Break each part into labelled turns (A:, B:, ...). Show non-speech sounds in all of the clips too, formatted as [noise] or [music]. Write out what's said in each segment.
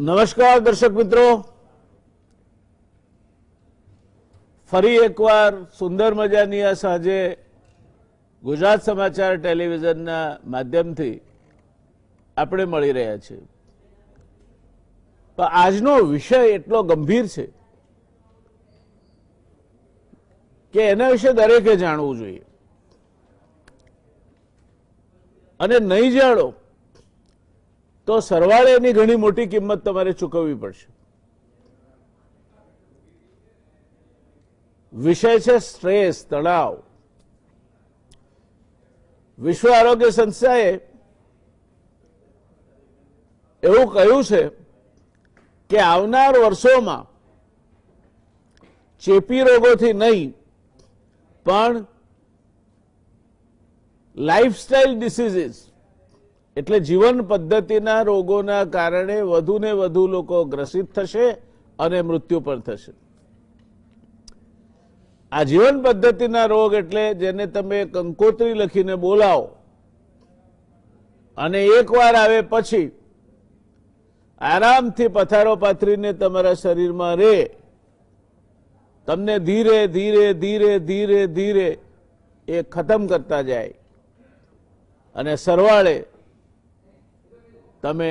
A: નમસ્કાર દર્શક મિત્રો ફરી એકવાર સુંદર મજાની આ સાંજે ગુજરાત સમાચાર ટેલિવિઝનના માધ્યમથી આપણે મળી રહ્યા છીએ પણ આજનો વિષય એટલો ગંભીર છે કે એના વિશે દરેકે જાણવું જોઈએ અને નહીં જાણો તો સરવાળે એની ઘણી મોટી કિંમત તમારે ચૂકવવી પડશે વિષય છે સ્ટ્રેસ તણાવ વિશ્વ આરોગ્ય સંસ્થાએ એવું કહ્યું છે કે આવનાર વર્ષોમાં ચેપી રોગોથી નહીં પણ લાઇફસ્ટાઇલ ડિસીઝીસ એટલે જીવન પદ્ધતિના રોગોના કારણે વધુ ને વધુ લોકો ગ્રસિત થશે અને મૃત્યુ પણ થશે આ જીવન પદ્ધતિના રોગ એટલે જેને તમે કંકોત્રી લખીને બોલાવો અને એકવાર આવે પછી આરામથી પથારો પાથરીને તમારા શરીરમાં રે તમને ધીરે ધીરે ધીરે ધીરે ધીરે એ ખતમ કરતા જાય અને સરવાળે તમે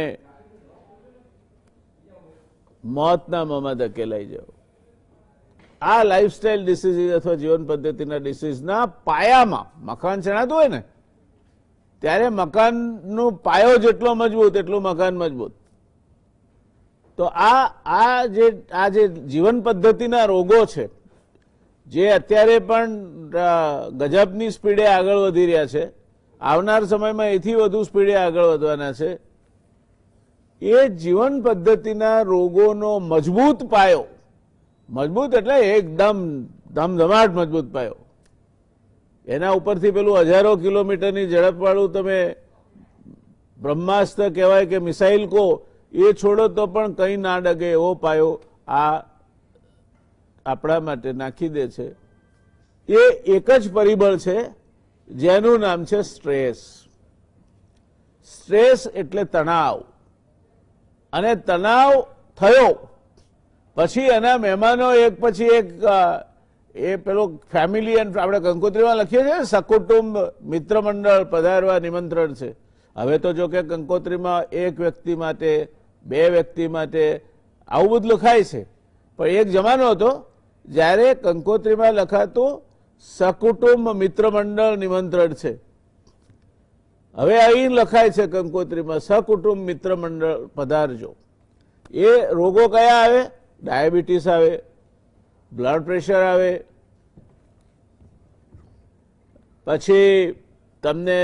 A: મોતના મોંમાં ધકેલાઈ જાઓ આ લાઈફસ્ટાઈલ ડિસીઝ અથવા જીવન પદ્ધતિના ડિસીઝના પાયામાં મકાન ચણાતું હોય ને ત્યારે મકાનનો પાયો જેટલો મજબૂત એટલું મકાન મજબૂત તો આ આ જે આ જે જીવન પદ્ધતિના રોગો છે જે અત્યારે પણ ગજબની સ્પીડે આગળ વધી રહ્યા છે આવનાર સમયમાં એથી વધુ સ્પીડે આગળ વધવાના છે એ જીવન પદ્ધતિના રોગોનો મજબૂત પાયો મજબૂત એટલે એકદમ ધમધમાટ મજબૂત પાયો એના ઉપરથી પેલું હજારો કિલોમીટરની ઝડપવાળું તમે બ્રહ્માસ્ત્ર કહેવાય કે મિસાઇલ કહો એ છોડો તો પણ કંઈ ના ડગે એવો પાયો આ આપણા માટે નાખી દે છે એ એક જ પરિબળ છે જેનું નામ છે સ્ટ્રેસ સ્ટ્રેસ એટલે તણાવ અને તણાવ થયો પછી એના મહેમાનો એક પછી એક એ પેલો ફેમિલી એન્ડ આપણે કંકોત્રીમાં લખીએ છીએ સકુટુંબ મિત્ર મંડળ પધારવા નિમંત્રણ છે હવે તો જો કે કંકોત્રીમાં એક વ્યક્તિ માટે બે વ્યક્તિ માટે આવું બધું લખાય છે પણ એક જમાનો હતો જ્યારે કંકોત્રીમાં લખાતું સકુટુંબ મિત્ર મંડળ નિમંત્રણ છે હવે અહીં લખાય છે કંકોત્રીમાં સકુટુંબ મિત્ર મંડળ પધારજો એ રોગો કયા આવે ડાયાબિટીસ આવે બ્લડ પ્રેશર આવે પછી તમને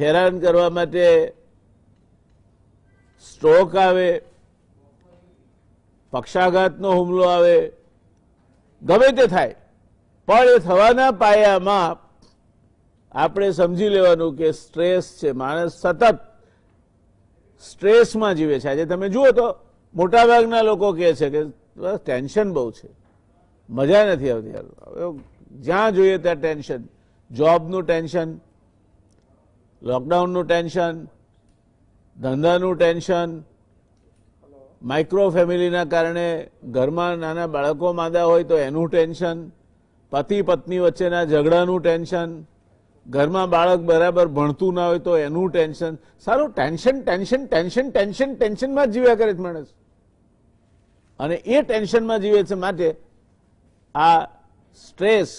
A: હેરાન કરવા માટે સ્ટ્રોક આવે પક્ષાઘાતનો હુમલો આવે ગમે તે થાય પણ એ થવાના પાયામાં આપણે સમજી લેવાનું કે સ્ટ્રેસ છે માણસ સતત સ્ટ્રેસમાં જીવે છે આજે તમે જુઓ તો મોટાભાગના લોકો કહે છે કે બસ ટેન્શન બહુ છે મજા નથી આવતી હવે જ્યાં જોઈએ ત્યાં ટેન્શન જોબનું ટેન્શન લોકડાઉનનું ટેન્શન ધંધાનું ટેન્શન માઇક્રો ફેમિલીના કારણે ઘરમાં નાના બાળકો માંદા હોય તો એનું ટેન્શન પતિ પત્ની વચ્ચેના ઝઘડાનું ટેન્શન ઘરમાં બાળક બરાબર ભણતું ના હોય તો એનું ટેન્શન સારું ટેન્શન ટેન્શન ટેન્શન ટેન્શન ટેન્શનમાં જીવ્યા કરે છે માણસ અને એ ટેન્શનમાં જીવે છે માટે આ સ્ટ્રેસ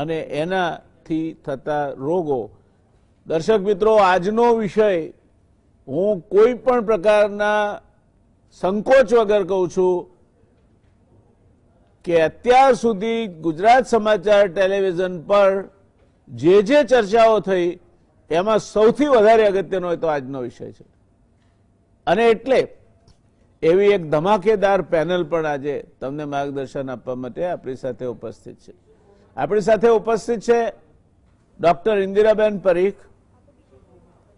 A: અને એનાથી થતા રોગો દર્શક મિત્રો આજનો વિષય હું કોઈ પણ પ્રકારના સંકોચ વગર કહું છું કે અત્યાર સુધી ગુજરાત સમાચાર ટેલિવિઝન પર જે જે ચર્ચાઓ થઈ એમાં સૌથી વધારે અગત્યનો હોય તો આજનો વિષય છે અને એટલે એવી એક ધમાકેદાર પેનલ પણ આજે તમને માર્ગદર્શન આપવા માટે આપણી સાથે ઉપસ્થિત છે આપણી સાથે ઉપસ્થિત છે ડોક્ટર ઇન્દિરાબેન પરીખ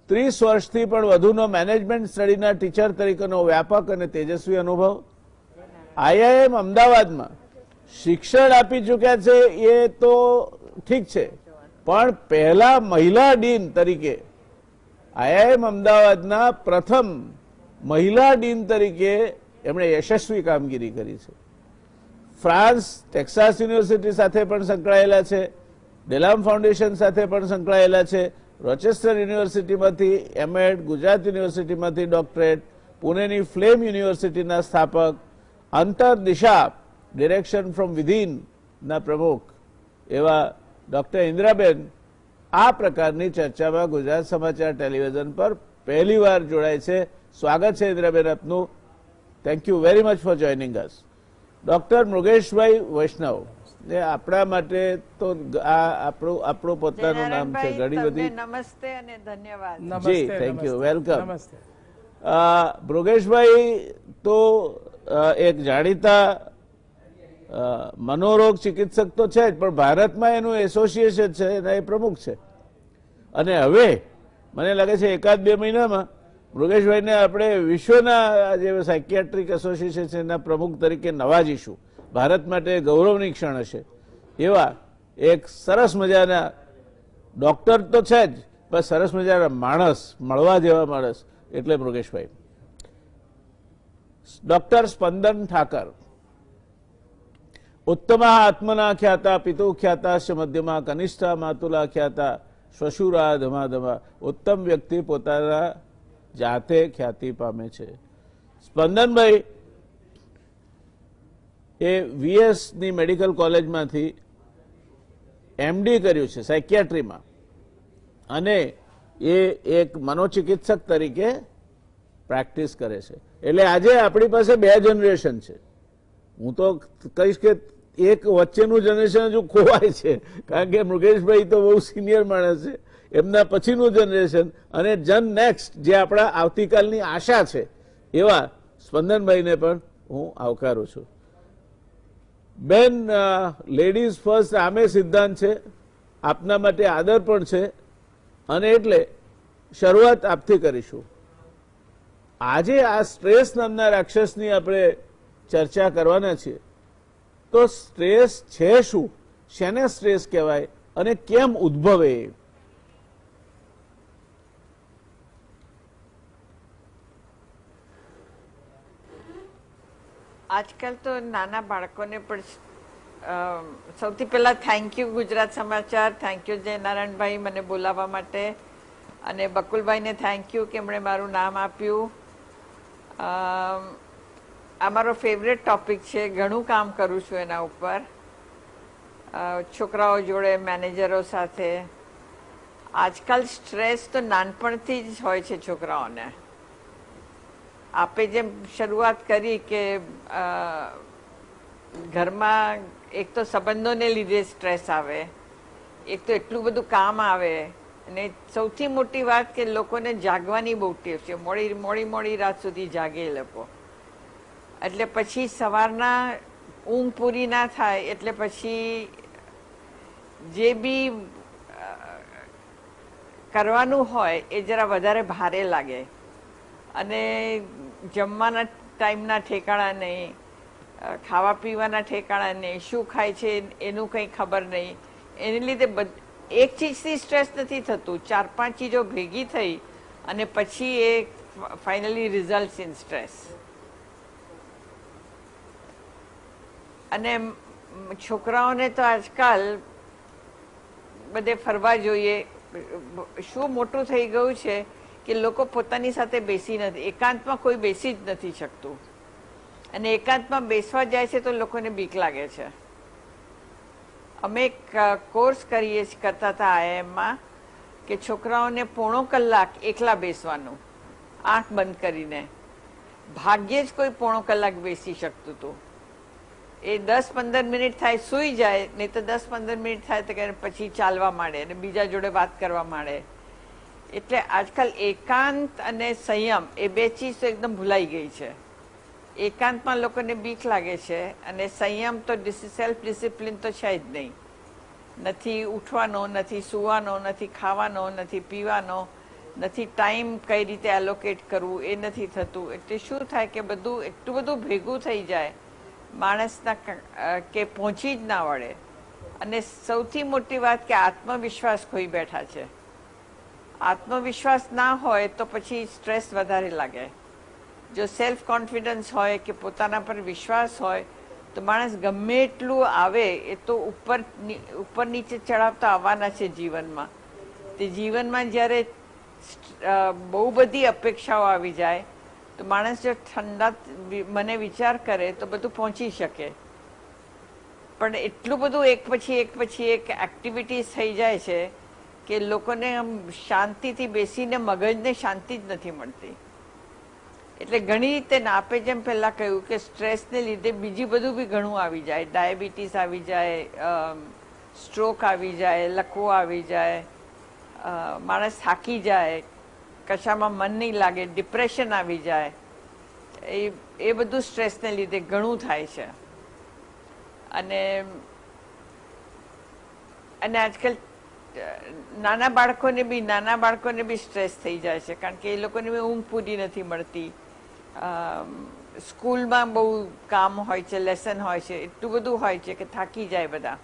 A: ત્રીસ વર્ષથી પણ વધુનો મેનેજમેન્ટ સ્ટડીના ટીચર તરીકેનો વ્યાપક અને તેજસ્વી અનુભવ આઈઆઈએમ અમદાવાદમાં શિક્ષણ આપી ચૂક્યા છે એ તો ઠીક છે પણ પહેલા મહિલા ડીન તરીકે આઈઆઈએમ અમદાવાદના પ્રથમ મહિલા ડીન તરીકે એમણે યશસ્વી કામગીરી કરી છે ફ્રાન્સ ટેક્સાસ યુનિવર્સિટી સાથે પણ સંકળાયેલા છે ડેલામ ફાઉન્ડેશન સાથે પણ સંકળાયેલા છે રોચેસ્ટર યુનિવર્સિટીમાંથી એમએડ ગુજરાત યુનિવર્સિટીમાંથી ડોક્ટરેટ પુણેની ફ્લેમ યુનિવર્સિટીના સ્થાપક અંતર દિશા ડિરેક્શન ફ્રોમ વિધિનના પ્રમુખ એવા ડૉક્ટર ઇન્દ્રાબેન આ પ્રકારની ચર્ચામાં ગુજરાત સમાચાર ટેલિવિઝન પર પહેલી વાર જોડાય છે સ્વાગત છે ઇન્દ્રાબેન આપનું thank you very much for joining us doctor Mrugeshbhai Vaishnav ને આપણા માટે તો આ આપણું આપણું પોતાનું નામ છે ઘણી બધી
B: નમસ્તે અને ધન્યવાદ જી થેન્ક યુ વેલકમ
A: મૃગેશભાઈ તો એક જાણીતા મનોરોગ ચિકિત્સક તો છે જ પણ ભારતમાં એનું એસોસિએશન છે એના એ પ્રમુખ છે અને હવે મને લાગે છે એકાદ બે મહિનામાં મૃગેશભાઈને આપણે વિશ્વના જે સાયકિયાટ્રિક એના પ્રમુખ તરીકે નવાજીશું ભારત માટે ગૌરવની ક્ષણ હશે એવા એક સરસ મજાના ડૉક્ટર તો છે જ પણ સરસ મજાના માણસ મળવા જેવા માણસ એટલે મૃગેશભાઈ ડૉક્ટર સ્પંદન ઠાકર ઉત્તમ આત્મના ખ્યાતા પિતો ખ્યાતાશ મધ્યમાં કનિષ્ઠા માતુલા ખ્યાતા શ્વશુરા ધમા ધમા ઉત્તમ વ્યક્તિ પોતાના જાતે ખ્યાતિ પામે છે સ્પંદનભાઈ એ વીએસની મેડિકલ કોલેજમાંથી એમડી કર્યું છે સાયકિયાટ્રીમાં અને એ એક મનોચિકિત્સક તરીકે પ્રેક્ટિસ કરે છે એટલે આજે આપણી પાસે બે જનરેશન છે હું તો કહીશ કે એક વચ્ચેનું જનરેશન હજુ ખોવાય છે કારણ કે મૃગેશભાઈ તો બહુ સિનિયર માણસ છે એમના પછીનું જનરેશન અને જન નેક્સ્ટ જે આપણા આવતીકાલની આશા છે એવા સ્પંદનભાઈને પણ હું આવકારું છું બેન લેડીઝ ફર્સ્ટ આમે સિદ્ધાંત છે આપના માટે આદર પણ છે અને એટલે શરૂઆત આપથી કરીશું આજે આ સ્ટ્રેસ નામના રાક્ષસની આપણે ચર્ચા કરવાના છીએ તો સ્ટ્રેસ છે શું શેને સ્ટ્રેસ કહેવાય અને કેમ ઉદ્ભવે
B: આજકાલ તો નાના બાળકોને પણ સૌથી પહેલા થેન્ક યુ ગુજરાત સમાચાર થેન્ક યુ જય નારાયણભાઈ મને બોલાવવા માટે અને બકુલભાઈને થેન્ક યુ કે એમણે મારું નામ આપ્યું આ મારો ફેવરેટ ટોપિક છે ઘણું કામ કરું છું એના ઉપર છોકરાઓ જોડે મેનેજરો સાથે આજકાલ સ્ટ્રેસ તો નાનપણથી જ હોય છે છોકરાઓને આપે જેમ શરૂઆત કરી કે ઘરમાં એક તો સંબંધોને લીધે સ્ટ્રેસ આવે એક તો એટલું બધું કામ આવે અને સૌથી મોટી વાત કે લોકોને જાગવાની બહુ ટેવ છે મોડી મોડી મોડી રાત સુધી જાગે એ લોકો એટલે પછી સવારના ઊંઘ પૂરી ના થાય એટલે પછી જે બી કરવાનું હોય એ જરા વધારે ભારે લાગે અને જમવાના ટાઈમના ઠેકાણા નહીં ખાવા પીવાના ઠેકાણા નહીં શું ખાય છે એનું કંઈ ખબર નહીં એને લીધે એક ચીજથી સ્ટ્રેસ નથી થતું ચાર પાંચ ચીજો ભેગી થઈ અને પછી એ ફાઇનલી રિઝલ્ટ ઇન સ્ટ્રેસ અને છોકરાઓને તો આજકાલ બધે ફરવા જોઈએ શું મોટું થઈ ગયું છે કે લોકો પોતાની સાથે બેસી નથી એકાંતમાં કોઈ બેસી જ નથી શકતું અને એકાંતમાં બેસવા જાય છે તો લોકોને બીક લાગે છે અમે એક કોર્સ કરીએ કરતા હતા આઈએમમાં કે છોકરાઓને પોણો કલાક એકલા બેસવાનું આંખ બંધ કરીને ભાગ્યે જ કોઈ પોણો કલાક બેસી શકતું હતું એ દસ પંદર મિનિટ થાય સૂઈ જાય નહીં તો દસ પંદર મિનિટ થાય તો પછી ચાલવા માંડે અને બીજા જોડે વાત કરવા માંડે એટલે આજકાલ એકાંત અને સંયમ એ બે ચીજ તો એકદમ ભૂલાઈ ગઈ છે એકાંતમાં લોકોને બીક લાગે છે અને સંયમ તો સેલ્ફ ડિસિપ્લિન તો છે જ નહીં નથી ઉઠવાનો નથી સૂવાનો નથી ખાવાનો નથી પીવાનો નથી ટાઈમ કઈ રીતે એલોકેટ કરવું એ નથી થતું એટલે શું થાય કે બધું એટલું બધું ભેગું થઈ જાય માણસના કે પહોંચી જ ના વળે અને સૌથી મોટી વાત કે આત્મવિશ્વાસ ખોઈ બેઠા છે આત્મવિશ્વાસ ના હોય તો પછી સ્ટ્રેસ વધારે લાગે જો સેલ્ફ કોન્ફિડન્સ હોય કે પોતાના પર વિશ્વાસ હોય તો માણસ ગમે એટલું આવે એ તો ઉપર ઉપર નીચે ચડાવતા આવવાના છે જીવનમાં તે જીવનમાં જ્યારે બહુ બધી અપેક્ષાઓ આવી જાય તો માણસ જો ઠંડા મને વિચાર કરે તો બધું પહોંચી શકે પણ એટલું બધું એક પછી એક પછી એક એક્ટિવિટીઝ થઈ જાય છે કે લોકોને આમ શાંતિથી બેસીને મગજને શાંતિ જ નથી મળતી એટલે ઘણી રીતે ના આપે જેમ પહેલાં કહ્યું કે સ્ટ્રેસને લીધે બીજી બધું બી ઘણું આવી જાય ડાયાબિટીસ આવી જાય સ્ટ્રોક આવી જાય લકવો આવી જાય માણસ થાકી જાય કશામાં મન નહીં લાગે ડિપ્રેશન આવી જાય એ એ બધું સ્ટ્રેસને લીધે ઘણું થાય છે અને અને આજકાલ નાના બાળકોને બી નાના બાળકોને બી સ્ટ્રેસ થઈ જાય છે કારણ કે એ લોકોને બી ઊંઘ પૂરી નથી મળતી સ્કૂલમાં બહુ કામ હોય છે લેસન હોય છે એટલું બધું હોય છે કે થાકી જાય બધા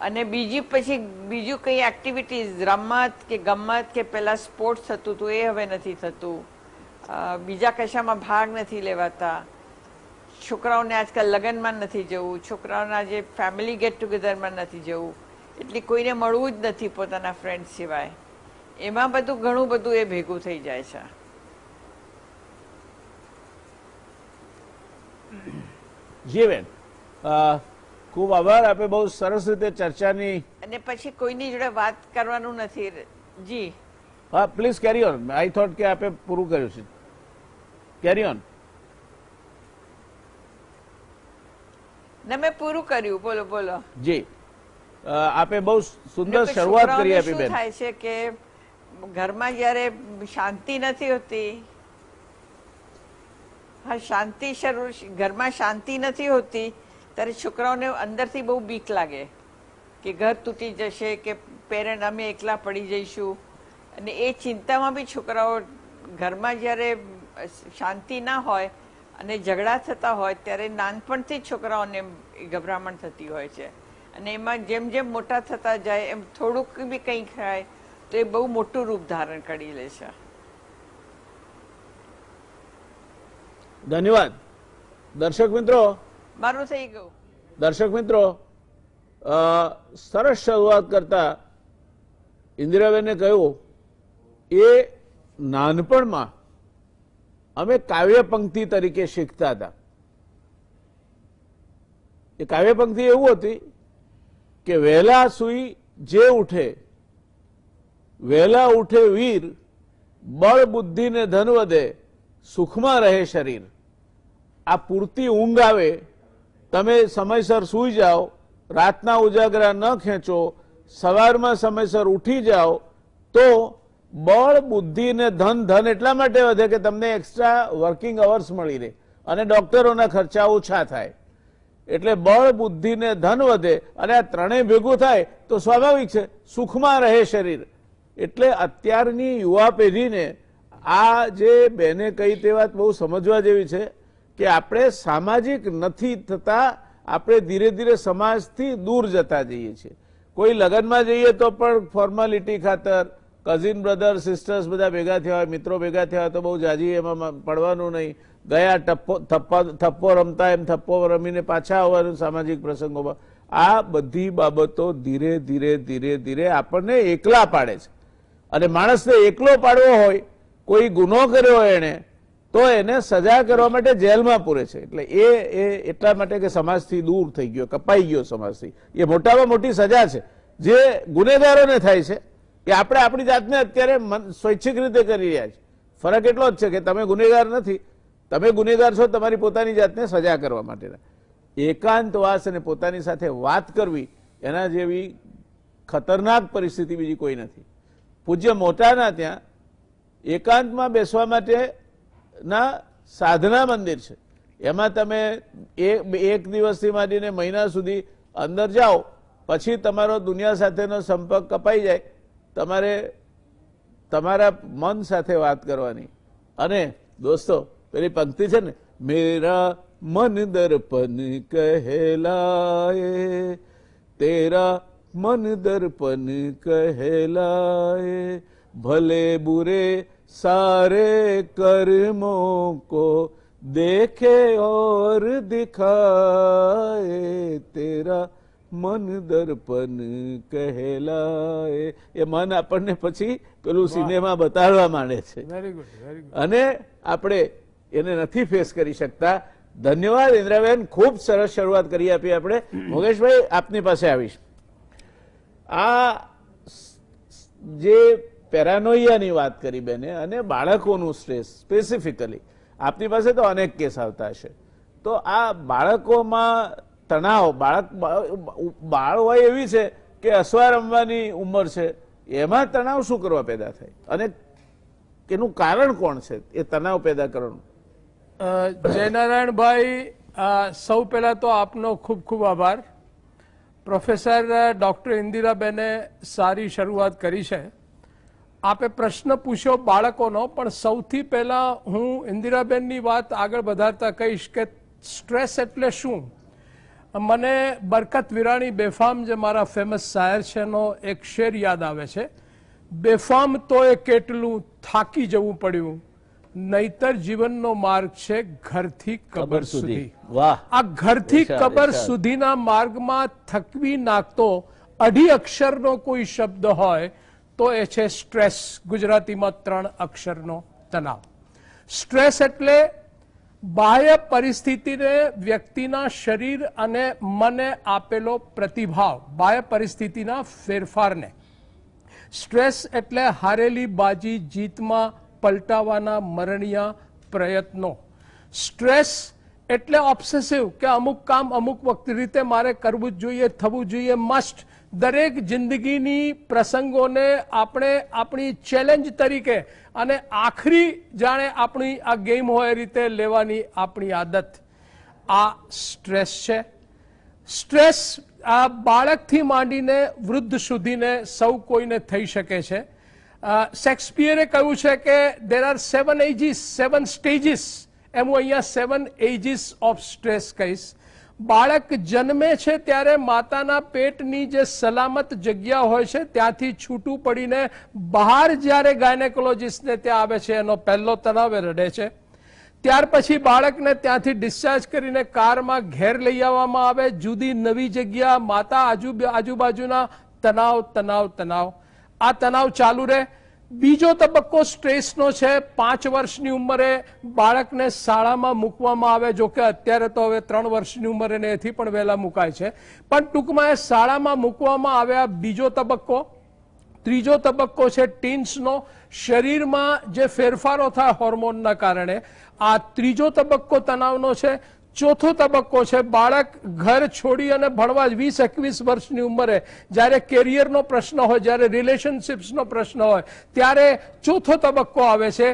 B: અને બીજી પછી બીજું કંઈ એક્ટિવિટીઝ રમત કે ગમત કે પહેલાં સ્પોર્ટ્સ થતું હતું એ હવે નથી થતું બીજા કશામાં ભાગ નથી લેવાતા છોકરાઓને આજકાલ લગ્નમાં નથી જવું છોકરાઓના જે ફેમિલી ગેટ ટુગેધરમાં નથી જવું એટલે કોઈને મળવું જ નથી પોતાના ફ્રેન્ડ સિવાય એમાં બધું ઘણું બધું એ ભેગું થઈ જાય છે
A: જીવેન ખૂબ આભાર આપે બહુ સરસ રીતે ચર્ચાની
B: અને પછી કોઈની જોડે વાત કરવાનું નથી જી
A: હા please carry on I thought કે આપે પૂરું કર્યું છે કેરી ઓન
B: મેં પૂરું કર્યું બોલો બોલો
A: જી આપે બહુ સુંદર શરૂઆત કરી આપી બેન
B: થાય છે કે ઘરમાં જ્યારે શાંતિ નથી હોતી હા શાંતિ શરૂ ઘરમાં શાંતિ નથી હોતી ત્યારે છોકરાઓને અંદરથી બહુ બીક લાગે કે ઘર તૂટી જશે કે પેરેન્ટ અમે એકલા પડી જઈશું અને એ ચિંતામાં બી છોકરાઓ ઘરમાં જ્યારે શાંતિ ના હોય અને ઝઘડા થતા હોય ત્યારે નાનપણથી જ છોકરાઓને ગભરામણ થતી હોય છે અને એમાં જેમ જેમ મોટા થતા જાય એમ થોડુંક બી કંઈ થાય તો એ બહુ મોટું રૂપ ધારણ કરી લે છે
A: ધન્યવાદ દર્શક મિત્રો મારું થઈ દર્શક મિત્રો સરસ શરૂઆત કરતા ઇન્દિરાબેને કહ્યું એ નાનપણમાં અમે કાવ્ય પંક્તિ તરીકે શીખતા હતા એ કાવ્ય પંક્તિ એવું હતી કે વહેલા સુઈ જે ઉઠે વહેલા ઉઠે વીર બળ બુદ્ધિને ધન વધે સુખમાં રહે શરીર આ પૂરતી ઊંઘ આવે તમે સમયસર સૂઈ જાઓ રાતના ઉજાગરા ન ખેંચો સવારમાં સમયસર ઉઠી જાઓ તો બળ બુદ્ધિ ને ધન ધન એટલા માટે વધે કે તમને એક્સ્ટ્રા વર્કિંગ અવર્સ મળી રહે અને ડોક્ટરોના ખર્ચા ઓછા થાય એટલે બળ બુદ્ધિ ને ધન વધે અને આ ત્રણેય ભેગું થાય તો સ્વાભાવિક છે સુખમાં રહે શરીર એટલે અત્યારની યુવા પેઢીને આ જે બેને કહી તે વાત બહુ સમજવા જેવી છે કે આપણે સામાજિક નથી થતા આપણે ધીરે ધીરે સમાજથી દૂર જતા જઈએ છીએ કોઈ લગ્નમાં જઈએ તો પણ ફોર્માલિટી ખાતર કઝિન બ્રધર સિસ્ટર્સ બધા ભેગા થયા હોય મિત્રો ભેગા થયા હોય તો બહુ જાજી એમાં પડવાનું નહીં ગયા ટપ્પો થપ્પા થપ્પો રમતા એમ થપ્પો રમીને પાછા આવવાનું સામાજિક પ્રસંગોમાં આ બધી બાબતો ધીરે ધીરે ધીરે ધીરે આપણને એકલા પાડે છે અને માણસને એકલો પાડવો હોય કોઈ ગુનો કર્યો હોય એણે તો એને સજા કરવા માટે જેલમાં પૂરે છે એટલે એ એ એટલા માટે કે સમાજથી દૂર થઈ ગયો કપાઈ ગયો સમાજથી એ મોટામાં મોટી સજા છે જે ગુનેગારોને થાય છે એ આપણે આપણી જાતને અત્યારે સ્વૈચ્છિક રીતે કરી રહ્યા છે ફરક એટલો જ છે કે તમે ગુનેગાર નથી તમે ગુનેગાર છો તમારી પોતાની જાતને સજા કરવા માટેના એકાંતવાસ અને પોતાની સાથે વાત કરવી એના જેવી ખતરનાક પરિસ્થિતિ બીજી કોઈ નથી પૂજ્ય મોટાના ત્યાં એકાંતમાં બેસવા માટે ના સાધના મંદિર છે એમાં તમે એક દિવસથી માંડીને મહિના સુધી અંદર જાઓ પછી તમારો દુનિયા સાથેનો સંપર્ક કપાઈ જાય તમારે તમારા મન સાથે વાત કરવાની અને દોસ્તો પેલી પંક્તિ છે ને મેરા મન દર્પણ કહેલાય તેરા મન દર્પણ કહેલાય ભલે બુરે सारे कर्मों को देखे और दिखाए તેરા મન દર્પણ કહેલાય એ મન આપણને પછી પેલું સિનેમા બતાડવા માંડે છે અને આપણે એને નથી ફેસ કરી શકતા ધન્યવાદ ઇન્દ્રાબેન ખૂબ સરસ શરૂઆત કરી આપી આપણે [clears throat] મોગેશભાઈ આપની પાસે આવીશ આ જે પેરાનોઈયાની વાત કરી બેને અને બાળકોનું સ્ટ્રેસ સ્પેસિફિકલી આપની પાસે તો અનેક કેસ આવતા હશે તો આ બાળકોમાં તણાવ બાળક બાળ હોય એવી છે કે અસવાર રમવાની ઉંમર છે એમાં તણાવ શું કરવા પેદા થાય અને એનું કારણ કોણ છે એ તણાવ પેદા કરવાનું
C: જયનારાયણભાઈ સૌ પહેલાં તો આપનો ખૂબ ખૂબ આભાર પ્રોફેસર ડૉક્ટર ઇન્દિરાબેને સારી શરૂઆત કરી છે આપે પ્રશ્ન પૂછ્યો બાળકોનો પણ સૌથી પહેલા હું ઇન્દિરાબેનની વાત આગળ વધારતા કહીશ કે સ્ટ્રેસ એટલે શું મને બરકત વિરાણી બેફામ જે મારા ફેમસ શાયર છે એનો એક શેર યાદ આવે છે બેફામ તો એ કેટલું થાકી જવું પડ્યું નહીતર જીવનનો માર્ગ છે ઘરથી કબર સુધી આ ઘરથી કબર સુધીના માર્ગમાં થકવી નાખતો અઢી અક્ષરનો કોઈ શબ્દ હોય તો એ છે સ્ટ્રેસ ગુજરાતીમાં ત્રણ અક્ષરનો તણાવ સ્ટ્રેસ એટલે બાહ્ય પરિસ્થિતિને વ્યક્તિના શરીર અને મને આપેલો પ્રતિભાવ બાહ્ય પરિસ્થિતિના ફેરફારને સ્ટ્રેસ એટલે હારેલી બાજી જીતમાં પલટાવાના મરણીયા પ્રયત્નો સ્ટ્રેસ એટલે ઓબ્સેસિવ કે અમુક કામ અમુક વખત રીતે મારે કરવું જ જોઈએ થવું જોઈએ મસ્ટ દરેક જિંદગીની પ્રસંગોને આપણે આપણી ચેલેન્જ તરીકે અને આખરી જાણે આપણી આ ગેમ હોય રીતે લેવાની આપણી આદત આ સ્ટ્રેસ છે સ્ટ્રેસ આ બાળકથી માંડીને વૃદ્ધ સુધીને સૌ કોઈને થઈ શકે છે શેક્સપિયરે કહ્યું છે કે there are seven ages seven stages એમ હું અહીંયા સેવન એજીસ ઓફ સ્ટ્રેસ કહીશ બાળક જન્મે છે ત્યારે માતાના પેટની જે સલામત જગ્યા હોય છે ત્યાંથી છૂટું પડીને બહાર જ્યારે ગાયનેકોલોજીસ્ટને ત્યાં આવે છે એનો પહેલો તણાવ રડે છે ત્યાર પછી બાળકને ત્યાંથી ડિસ્ચાર્જ કરીને કારમાં ઘેર લઈ આવવામાં આવે જુદી નવી જગ્યા માતા આજુ આજુબાજુના તણાવ તણાવ તણાવ આ તણાવ ચાલુ રહે બીજો તબક્કો સ્ટ્રેસનો છે પાંચ વર્ષની ઉંમરે બાળકને શાળામાં મૂકવામાં આવે જો કે અત્યારે તો હવે ત્રણ વર્ષની ઉંમરે ને એથી પણ વહેલા મુકાય છે પણ ટૂંકમાં એ શાળામાં મૂકવામાં આવ્યા બીજો તબક્કો ત્રીજો તબક્કો છે ટીન્સનો શરીરમાં જે ફેરફારો થાય હોર્મોનના કારણે આ ત્રીજો તબક્કો તણાવનો છે ચોથો તબક્કો છે બાળક ઘર છોડી અને ભણવા વીસ એકવીસ વર્ષની ઉંમરે જ્યારે કેરિયરનો પ્રશ્ન હોય જ્યારે રિલેશનશિપ્સનો પ્રશ્ન હોય ત્યારે ચોથો તબક્કો આવે છે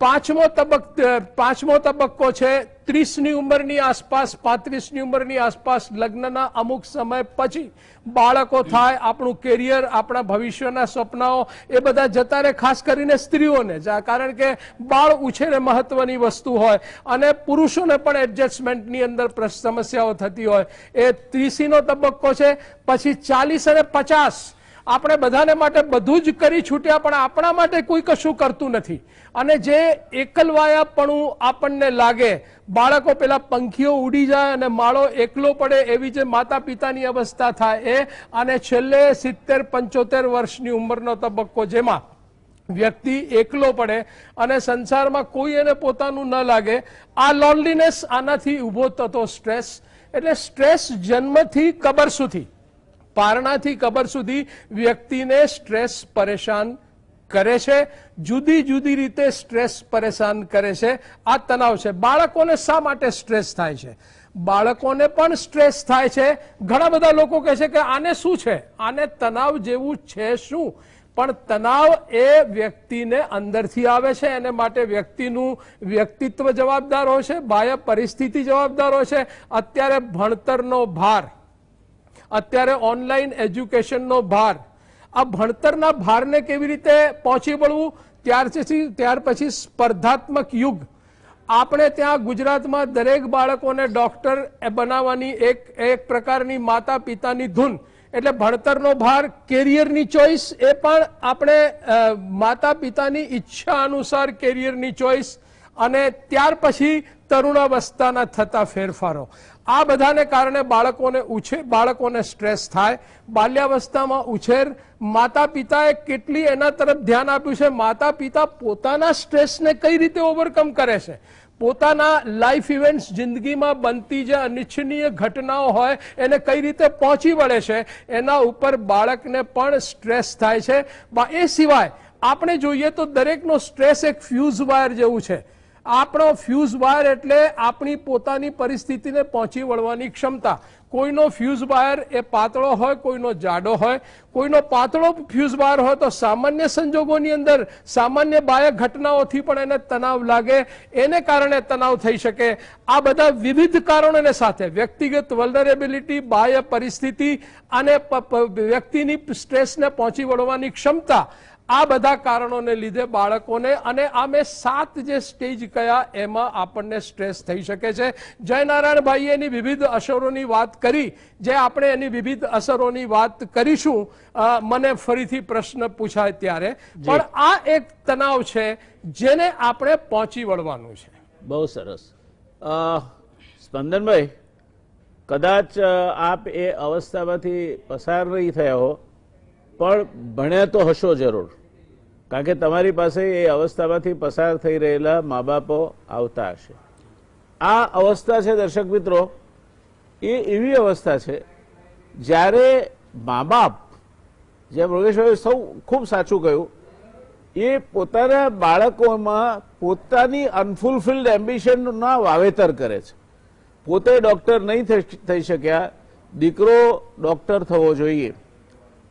C: પાંચમો તબક્ક પાંચમો તબક્કો છે ત્રીસની ઉંમરની આસપાસ પાંત્રીસની ઉંમરની આસપાસ લગ્નના અમુક સમય પછી બાળકો થાય આપણું કેરિયર આપણા ભવિષ્યના સપનાઓ એ બધા જતા રહે ખાસ કરીને સ્ત્રીઓને કારણ કે બાળ ઉછેર મહત્વની વસ્તુ હોય અને પુરુષોને પણ એડજસ્ટમેન્ટની અંદર સમસ્યાઓ થતી હોય એ ત્રીસીનો તબક્કો છે પછી ચાલીસ અને પચાસ આપણે બધાને માટે બધું જ કરી છૂટ્યા પણ આપણા માટે કોઈ કશું કરતું નથી અને જે એકલવાયાપણું આપણને લાગે બાળકો પેલા પંખીઓ ઉડી જાય અને માળો એકલો પડે એવી જે માતા પિતાની અવસ્થા થાય એ અને છેલ્લે સિત્તેર પંચોતેર વર્ષની ઉંમરનો તબક્કો જેમાં વ્યક્તિ એકલો પડે અને સંસારમાં કોઈ એને પોતાનું ન લાગે આ લોનલીનેસ આનાથી ઊભો થતો સ્ટ્રેસ એટલે સ્ટ્રેસ જન્મથી કબર સુધી પારણાથી કબર સુધી વ્યક્તિને સ્ટ્રેસ પરેશાન કરે છે જુદી જુદી રીતે સ્ટ્રેસ પરેશાન કરે છે આ તણાવ છે બાળકોને શા માટે સ્ટ્રેસ થાય છે બાળકોને પણ સ્ટ્રેસ થાય છે ઘણા બધા લોકો કહે છે કે આને શું છે આને તણાવ જેવું છે શું પણ તણાવ એ વ્યક્તિને અંદરથી આવે છે એને માટે વ્યક્તિનું વ્યક્તિત્વ જવાબદાર હોય છે બાહ્ય પરિસ્થિતિ જવાબદાર હોય છે અત્યારે ભણતરનો ભાર અત્યારે ઓનલાઈન એજ્યુકેશનનો ભાર આ ભણતરના ભારને કેવી રીતે પહોંચી વળવું ત્યાર પછી ત્યાર પછી સ્પર્ધાત્મક યુગ આપણે ત્યાં ગુજરાતમાં દરેક બાળકોને ડોક્ટર બનાવવાની એક એક પ્રકારની માતા પિતાની ધૂન એટલે ભણતરનો ભાર કેરિયરની ચોઈસ એ પણ આપણે માતા પિતાની ઈચ્છા અનુસાર કેરિયરની ચોઈસ અને ત્યાર પછી તરુણાવસ્થાના થતા ફેરફારો આ બધાને કારણે બાળકોને ઉછેર બાળકોને સ્ટ્રેસ થાય બાલ્યાવસ્થામાં ઉછેર માતા પિતાએ કેટલી એના તરફ ધ્યાન આપ્યું છે માતા પિતા પોતાના સ્ટ્રેસને કઈ રીતે ઓવરકમ કરે છે પોતાના લાઈફ ઇવેન્ટ્સ જિંદગીમાં બનતી જે અનિચ્છનીય ઘટનાઓ હોય એને કઈ રીતે પહોંચી વળે છે એના ઉપર બાળકને પણ સ્ટ્રેસ થાય છે એ સિવાય આપણે જોઈએ તો દરેકનો સ્ટ્રેસ એક ફ્યુઝ વાયર જેવું છે આપણો ફ્યુઝ વાયર એટલે આપણી પોતાની પરિસ્થિતિને પહોંચી વળવાની ક્ષમતા કોઈનો ફ્યુઝ વાયર એ પાતળો હોય કોઈનો જાડો હોય કોઈનો પાતળો ફ્યુઝ વાયર હોય તો સામાન્ય સંજોગોની અંદર સામાન્ય બાહ્ય ઘટનાઓથી પણ એને તણાવ લાગે એને કારણે તણાવ થઈ શકે આ બધા વિવિધ કારણોને સાથે વ્યક્તિગત વલનરેબિલિટી બાહ્ય પરિસ્થિતિ અને વ્યક્તિની સ્ટ્રેસને પહોંચી વળવાની ક્ષમતા આ બધા કારણોને લીધે બાળકોને અને આ મેં સાત જે સ્ટેજ કયા એમાં આપણને સ્ટ્રેસ થઈ શકે છે જયનારાયણભાઈ એની વિવિધ અસરોની વાત કરી જે આપણે એની વિવિધ અસરોની વાત કરીશું મને ફરીથી પ્રશ્ન પૂછાય ત્યારે પણ આ એક તણાવ છે જેને આપણે પહોંચી વળવાનું છે બહુ સરસ સ્પંદનભાઈ કદાચ
A: આપ એ અવસ્થામાંથી પસાર નહીં થયા હો પણ ભણ્યા તો હશો જરૂર કારણ કે તમારી પાસે એ અવસ્થામાંથી પસાર થઈ રહેલા મા બાપો આવતા હશે આ અવસ્થા છે દર્શક મિત્રો એ એવી અવસ્થા છે જ્યારે મા બાપ જેમ રોગેશભાઈ સૌ ખૂબ સાચું કહ્યું એ પોતાના બાળકોમાં પોતાની અનફુલફિલ્ડ એમ્બિશનના વાવેતર કરે છે પોતે ડૉક્ટર નહીં થઈ શક્યા દીકરો ડૉક્ટર થવો જોઈએ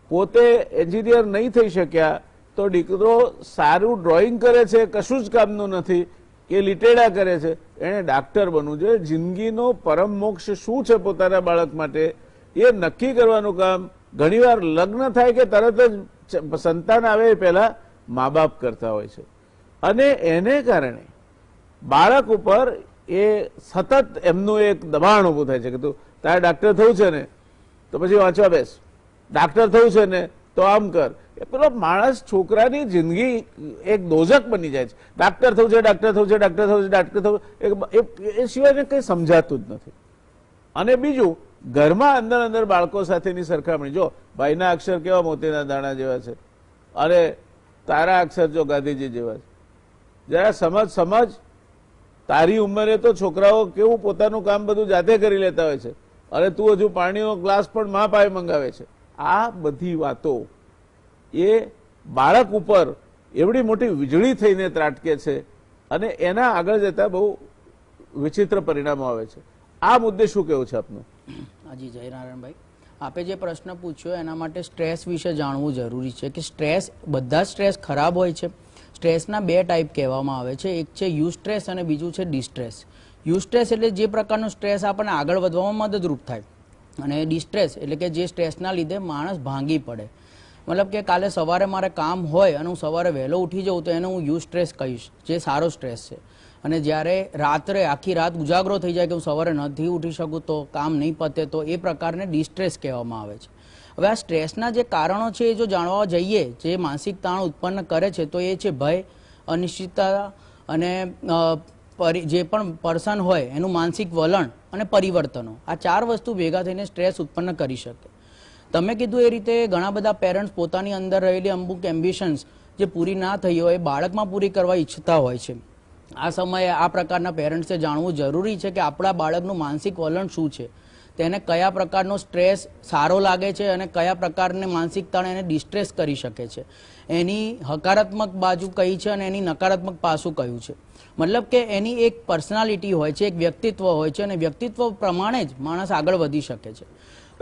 A: પોતે એન્જિનિયર નહીં થઈ શક્યા તો દીકરો સારું ડ્રોઈંગ કરે છે કશું જ કામનું નથી એ લીટેડા કરે છે એણે ડાક્ટર બનવું જોઈએ જિંદગીનો પરમ મોક્ષ શું છે પોતાના બાળક માટે એ નક્કી કરવાનું કામ ઘણીવાર લગ્ન થાય કે તરત જ સંતાન આવે એ પહેલાં મા બાપ કરતા હોય છે અને એને કારણે બાળક ઉપર એ સતત એમનું એક દબાણ ઊભું થાય છે કે તું તારે ડાક્ટર થયું છે ને તો પછી વાંચવા બેસ ડાક્ટર થયું છે ને તો આમ કર એ પેલો માણસ છોકરાની જિંદગી એક દોજક બની જાય છે ડાક્ટર થવું છે ડાક્ટર થવું છે ડાક્ટર થવું છે ડાક્ટર થવું એ સિવાયને કંઈ સમજાતું જ નથી અને બીજું ઘરમાં અંદર અંદર બાળકો સાથેની સરખામણી જો ભાઈના અક્ષર કેવા મોતીના દાણા જેવા છે અને તારા અક્ષર જો ગાંધીજી જેવા છે જરા સમજ સમજ તારી ઉંમરે તો છોકરાઓ કેવું પોતાનું કામ બધું જાતે કરી લેતા હોય છે અને તું હજુ પાણીનો ગ્લાસ પણ મા પાય મંગાવે છે આ બધી વાતો એ બાળક ઉપર એવડી મોટી વીજળી થઈને ત્રાટકે છે અને એના આગળ જતા બહુ વિચિત્ર પરિણામો આવે છે આ મુદ્દે શું કેવું છે આપનું હાજી
D: જયનારાયણભાઈ આપે જે પ્રશ્ન પૂછ્યો એના માટે સ્ટ્રેસ વિશે જાણવું જરૂરી છે કે સ્ટ્રેસ બધા સ્ટ્રેસ ખરાબ હોય છે સ્ટ્રેસના બે ટાઈપ કહેવામાં આવે છે એક છે યુ સ્ટ્રેસ અને બીજું છે ડિસ્ટ્રેસ યુ સ્ટ્રેસ એટલે જે પ્રકારનો સ્ટ્રેસ આપણને આગળ વધવામાં મદદરૂપ થાય અને ડિસ્ટ્રેસ એટલે કે જે સ્ટ્રેસના લીધે માણસ ભાંગી પડે મતલબ કે કાલે સવારે મારે કામ હોય અને હું સવારે વહેલો ઉઠી જાઉં તો એને હું યુ સ્ટ્રેસ કહીશ જે સારો સ્ટ્રેસ છે અને જ્યારે રાત્રે આખી રાત ઉજાગરો થઈ જાય કે હું સવારે નથી ઉઠી શકું તો કામ નહીં પતે તો એ પ્રકારને ડિસ્ટ્રેસ કહેવામાં આવે છે હવે આ સ્ટ્રેસના જે કારણો છે એ જો જાણવા જઈએ જે માનસિક તાણ ઉત્પન્ન કરે છે તો એ છે ભય અનિશ્ચિતતા અને જે પણ પર્સન હોય એનું માનસિક વલણ અને પરિવર્તનો આ ચાર વસ્તુ ભેગા થઈને સ્ટ્રેસ ઉત્પન્ન કરી શકે તમે કીધું એ રીતે ઘણા બધા પેરેન્ટ્સ પોતાની અંદર રહેલી અમુક એમ્બિશન્સ જે પૂરી ના થઈ હોય એ બાળકમાં પૂરી કરવા ઈચ્છતા હોય છે આ સમયે આ પ્રકારના પેરેન્ટ્સે જાણવું જરૂરી છે કે આપણા બાળકનું માનસિક વલણ શું છે તેને કયા પ્રકારનો સ્ટ્રેસ સારો લાગે છે અને કયા પ્રકારને માનસિક એને ડિસ્ટ્રેસ કરી શકે છે એની હકારાત્મક બાજુ કઈ છે અને એની નકારાત્મક પાસું કયું છે મતલબ કે એની એક પર્સનાલિટી હોય છે એક વ્યક્તિત્વ હોય છે અને વ્યક્તિત્વ પ્રમાણે જ માણસ આગળ વધી શકે છે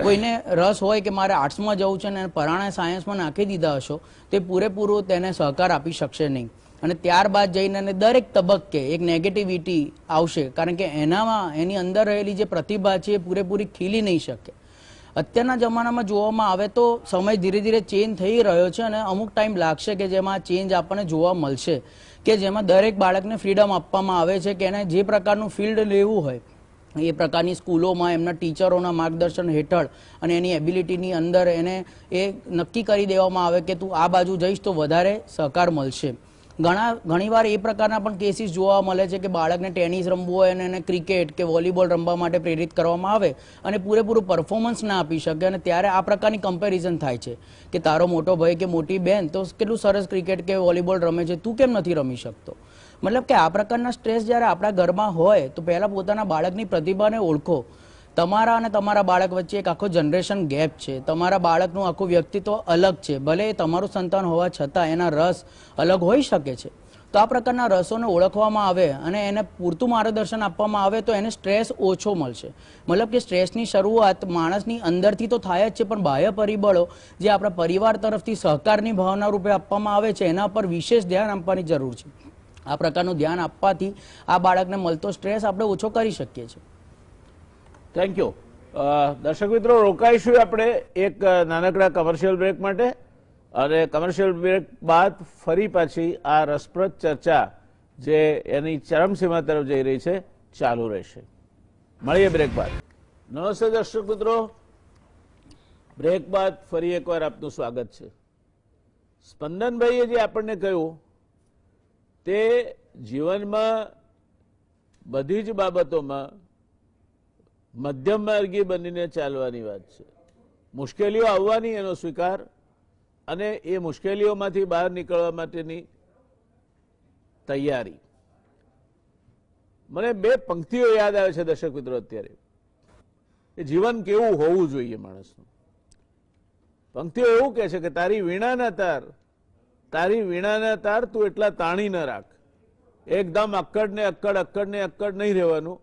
D: કોઈને રસ હોય કે મારે આર્ટ્સમાં જવું છે અને પરાણે સાયન્સમાં નાખી દીધા હશો તે પૂરેપૂરો તેને સહકાર આપી શકશે નહીં અને ત્યારબાદ જઈને અને દરેક તબક્કે એક નેગેટિવિટી આવશે કારણ કે એનામાં એની અંદર રહેલી જે પ્રતિભા છે એ પૂરેપૂરી ખીલી નહીં શકે અત્યારના જમાનામાં જોવામાં આવે તો સમય ધીરે ધીરે ચેન્જ થઈ રહ્યો છે અને અમુક ટાઈમ લાગશે કે જેમાં ચેન્જ આપણને જોવા મળશે કે જેમાં દરેક બાળકને ફ્રીડમ આપવામાં આવે છે કે એને જે પ્રકારનું ફિલ્ડ લેવું હોય એ પ્રકારની સ્કૂલોમાં એમના ટીચરોના માર્ગદર્શન હેઠળ અને એની એબિલિટીની અંદર એને એ નક્કી કરી દેવામાં આવે કે તું આ બાજુ જઈશ તો વધારે સહકાર મળશે ઘણા વાર એ પ્રકારના પણ કેસીસ જોવા મળે છે કે બાળકને ટેનિસ રમવું હોય અને એને ક્રિકેટ કે વોલીબોલ રમવા માટે પ્રેરિત કરવામાં આવે અને પૂરેપૂરું પરફોર્મન્સ ના આપી શકે અને ત્યારે આ પ્રકારની કમ્પેરિઝન થાય છે કે તારો મોટો ભાઈ કે મોટી બહેન તો કેટલું સરસ ક્રિકેટ કે વોલીબોલ રમે છે તું કેમ નથી રમી શકતો મતલબ કે આ પ્રકારના સ્ટ્રેસ જ્યારે આપણા ઘરમાં હોય તો પહેલાં પોતાના બાળકની પ્રતિભાને ઓળખો તમારા અને તમારા બાળક વચ્ચે એક આખો જનરેશન ગેપ છે તમારા બાળકનું આખું વ્યક્તિત્વ અલગ છે ભલે એ તમારું સંતાન હોવા છતાં એના રસ અલગ હોઈ શકે છે તો આ પ્રકારના રસોને ઓળખવામાં આવે અને એને પૂરતું માર્ગદર્શન આપવામાં આવે તો એને સ્ટ્રેસ ઓછો મળશે મતલબ કે સ્ટ્રેસની શરૂઆત માણસની અંદરથી તો થાય જ છે પણ બાહ્ય પરિબળો જે આપણા પરિવાર તરફથી સહકારની ભાવના રૂપે આપવામાં આવે છે એના પર વિશેષ ધ્યાન આપવાની જરૂર છે આ પ્રકારનું ધ્યાન આપવાથી આ બાળકને મળતો સ્ટ્રેસ આપણે ઓછો કરી શકીએ છીએ
A: થેન્ક યુ દર્શક મિત્રો રોકાઈશું આપણે એક નાનકડા કમર્શિયલ બ્રેક માટે અને કમર્શિયલ બ્રેક બાદ ફરી પાછી આ રસપ્રદ ચર્ચા જે એની ચરમસીમા તરફ જઈ રહી છે ચાલુ રહેશે મળીએ બ્રેક બાદ નમસ્તે દર્શક મિત્રો બ્રેક બાદ ફરી એકવાર આપનું સ્વાગત છે સ્પંદનભાઈએ જે આપણને કહ્યું તે જીવનમાં બધી જ બાબતોમાં મધ્યમ માર્ગી બનીને ચાલવાની વાત છે મુશ્કેલીઓ આવવાની એનો સ્વીકાર અને એ મુશ્કેલીઓમાંથી બહાર નીકળવા માટેની તૈયારી મને બે પંક્તિઓ યાદ આવે છે દર્શક મિત્રો અત્યારે એ જીવન કેવું હોવું જોઈએ માણસનું પંક્તિઓ એવું કહે છે કે તારી વીણાના તાર તારી વીણાના તાર તું એટલા તાણી ન રાખ એકદમ અક્કડ ને અક્કડ અક્કડ ને અક્કડ નહીં રહેવાનું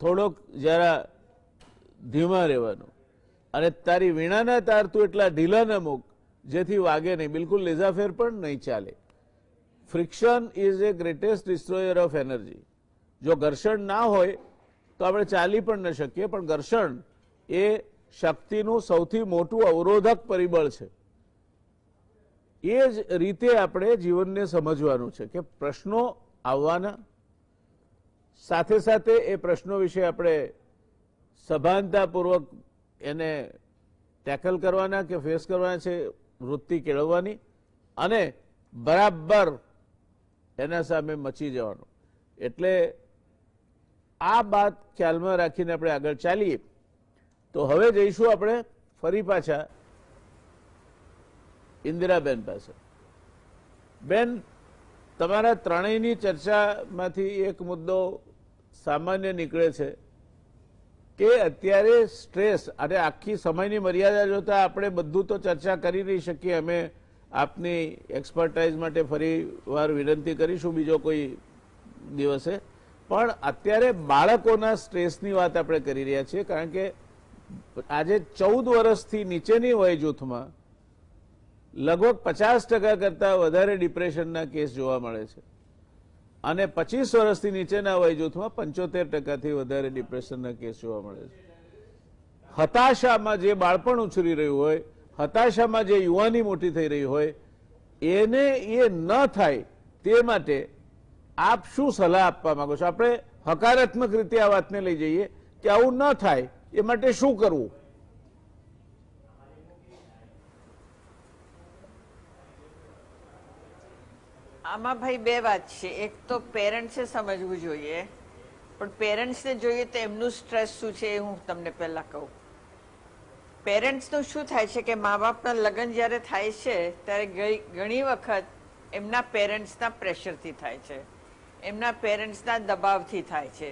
A: થોડોક જરા ધીમા રહેવાનું અને તારી વીણાના તાર તું એટલા ઢીલા ન મૂક જેથી વાગે નહીં બિલકુલ લેઝાફેર પણ નહીં ચાલે friction is a greatest destroyer of energy જો ઘર્ષણ ના હોય તો આપણે ચાલી પણ ન શકીએ પણ ઘર્ષણ એ શક્તિનું સૌથી મોટું અવરોધક પરિબળ છે એ જ રીતે આપણે જીવનને સમજવાનું છે કે પ્રશ્નો આવવાના સાથે સાથે એ પ્રશ્નો વિશે આપણે સભાનતાપૂર્વક એને ટેકલ કરવાના કે ફેસ કરવાના છે વૃત્તિ કેળવવાની અને બરાબર એના સામે મચી જવાનું એટલે આ વાત ખ્યાલમાં રાખીને આપણે આગળ ચાલીએ તો હવે જઈશું આપણે ફરી પાછા ઇન્દિરાબેન પાસે બેન તમારા ત્રણેયની ચર્ચામાંથી એક મુદ્દો સામાન્ય નીકળે છે કે અત્યારે સ્ટ્રેસ અને આખી સમયની મર્યાદા જોતા આપણે બધું તો ચર્ચા કરી નહીં શકીએ અમે આપની એક્સપર્ટાઇઝ માટે ફરી વાર વિનંતી કરીશું બીજો કોઈ દિવસે પણ અત્યારે બાળકોના સ્ટ્રેસની વાત આપણે કરી રહ્યા છીએ કારણ કે આજે ચૌદ વર્ષથી નીચેની વય જૂથમાં લગભગ પચાસ ટકા કરતાં વધારે ડિપ્રેશનના કેસ જોવા મળે છે અને પચીસ વર્ષથી નીચેના વય જૂથમાં પંચોતેર ટકાથી વધારે ડિપ્રેશનના કેસ જોવા મળે છે હતાશામાં જે બાળપણ ઉછરી રહ્યું હોય હતાશામાં જે યુવાની મોટી થઈ રહી હોય એને એ ન થાય તે માટે આપ શું સલાહ આપવા માંગો છો આપણે હકારાત્મક રીતે આ વાતને લઈ જઈએ કે આવું ન થાય એ માટે શું કરવું
B: આમાં ભાઈ બે વાત છે એક તો પેરેન્ટ્સે સમજવું જોઈએ પણ પેરેન્ટ્સને જોઈએ તો એમનું સ્ટ્રેસ શું છે એ હું તમને પહેલાં કહું પેરેન્ટ્સનું શું થાય છે કે મા બાપના લગ્ન જ્યારે થાય છે ત્યારે ઘણી વખત એમના પેરેન્ટ્સના પ્રેશરથી થાય છે એમના પેરેન્ટ્સના દબાવથી થાય છે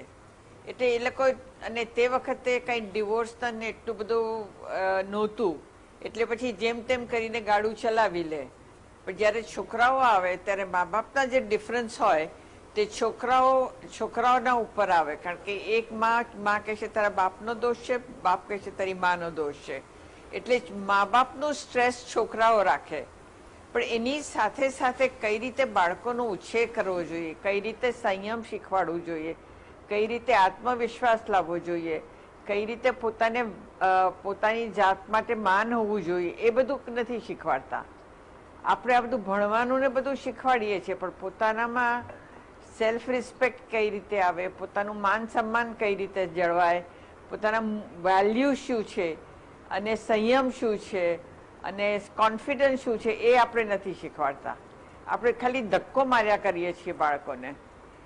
B: એટલે એ લોકો અને તે વખતે કંઈ ડિવોર્સ ને એટલું બધું નહોતું એટલે પછી જેમ તેમ કરીને ગાડું ચલાવી લે પણ જ્યારે છોકરાઓ આવે ત્યારે મા બાપના જે ડિફરન્સ હોય તે છોકરાઓ છોકરાઓના ઉપર આવે કારણ કે એક મા મા કહે છે તારા બાપનો દોષ છે બાપ કહે છે તારી માનો દોષ છે એટલે મા બાપનું સ્ટ્રેસ છોકરાઓ રાખે પણ એની સાથે સાથે કઈ રીતે બાળકોનો ઉછેર કરવો જોઈએ કઈ રીતે સંયમ શીખવાડવું જોઈએ કઈ રીતે આત્મવિશ્વાસ લાવવો જોઈએ કઈ રીતે પોતાને પોતાની જાત માટે માન હોવું જોઈએ એ બધું નથી શીખવાડતા આપણે આ બધું ભણવાનું ને બધું શીખવાડીએ છીએ પણ પોતાનામાં સેલ્ફ રિસ્પેક્ટ કઈ રીતે આવે પોતાનું માન સન્માન કઈ રીતે જળવાય પોતાના વેલ્યુ શું છે અને સંયમ શું છે અને કોન્ફિડન્સ શું છે એ આપણે નથી શીખવાડતા આપણે ખાલી ધક્કો માર્યા કરીએ છીએ બાળકોને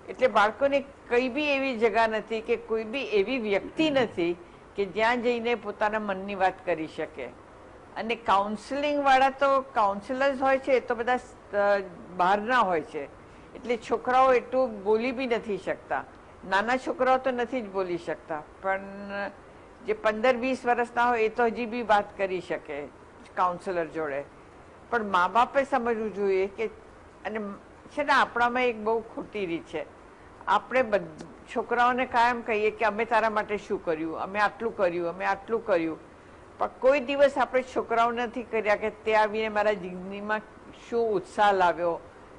B: એટલે બાળકોને કઈ બી એવી જગા નથી કે કોઈ બી એવી વ્યક્તિ નથી કે જ્યાં જઈને પોતાના મનની વાત કરી શકે અને કાઉન્સિલિંગવાળા તો કાઉન્સિલર્સ હોય છે એ તો બધા બહારના હોય છે એટલે છોકરાઓ એટલું બોલી બી નથી શકતા નાના છોકરાઓ તો નથી જ બોલી શકતા પણ જે પંદર વીસ વર્ષના હોય એ તો હજી બી વાત કરી શકે કાઉન્સિલર જોડે પણ મા બાપે સમજવું જોઈએ કે અને છે ને આપણામાં એક બહુ ખોટી રીત છે આપણે છોકરાઓને કાયમ કહીએ કે અમે તારા માટે શું કર્યું અમે આટલું કર્યું અમે આટલું કર્યું પણ કોઈ દિવસ આપણે છોકરાઓ નથી કર્યા કે તે આવીને મારા જિંદગીમાં શું ઉત્સાહ લાવ્યો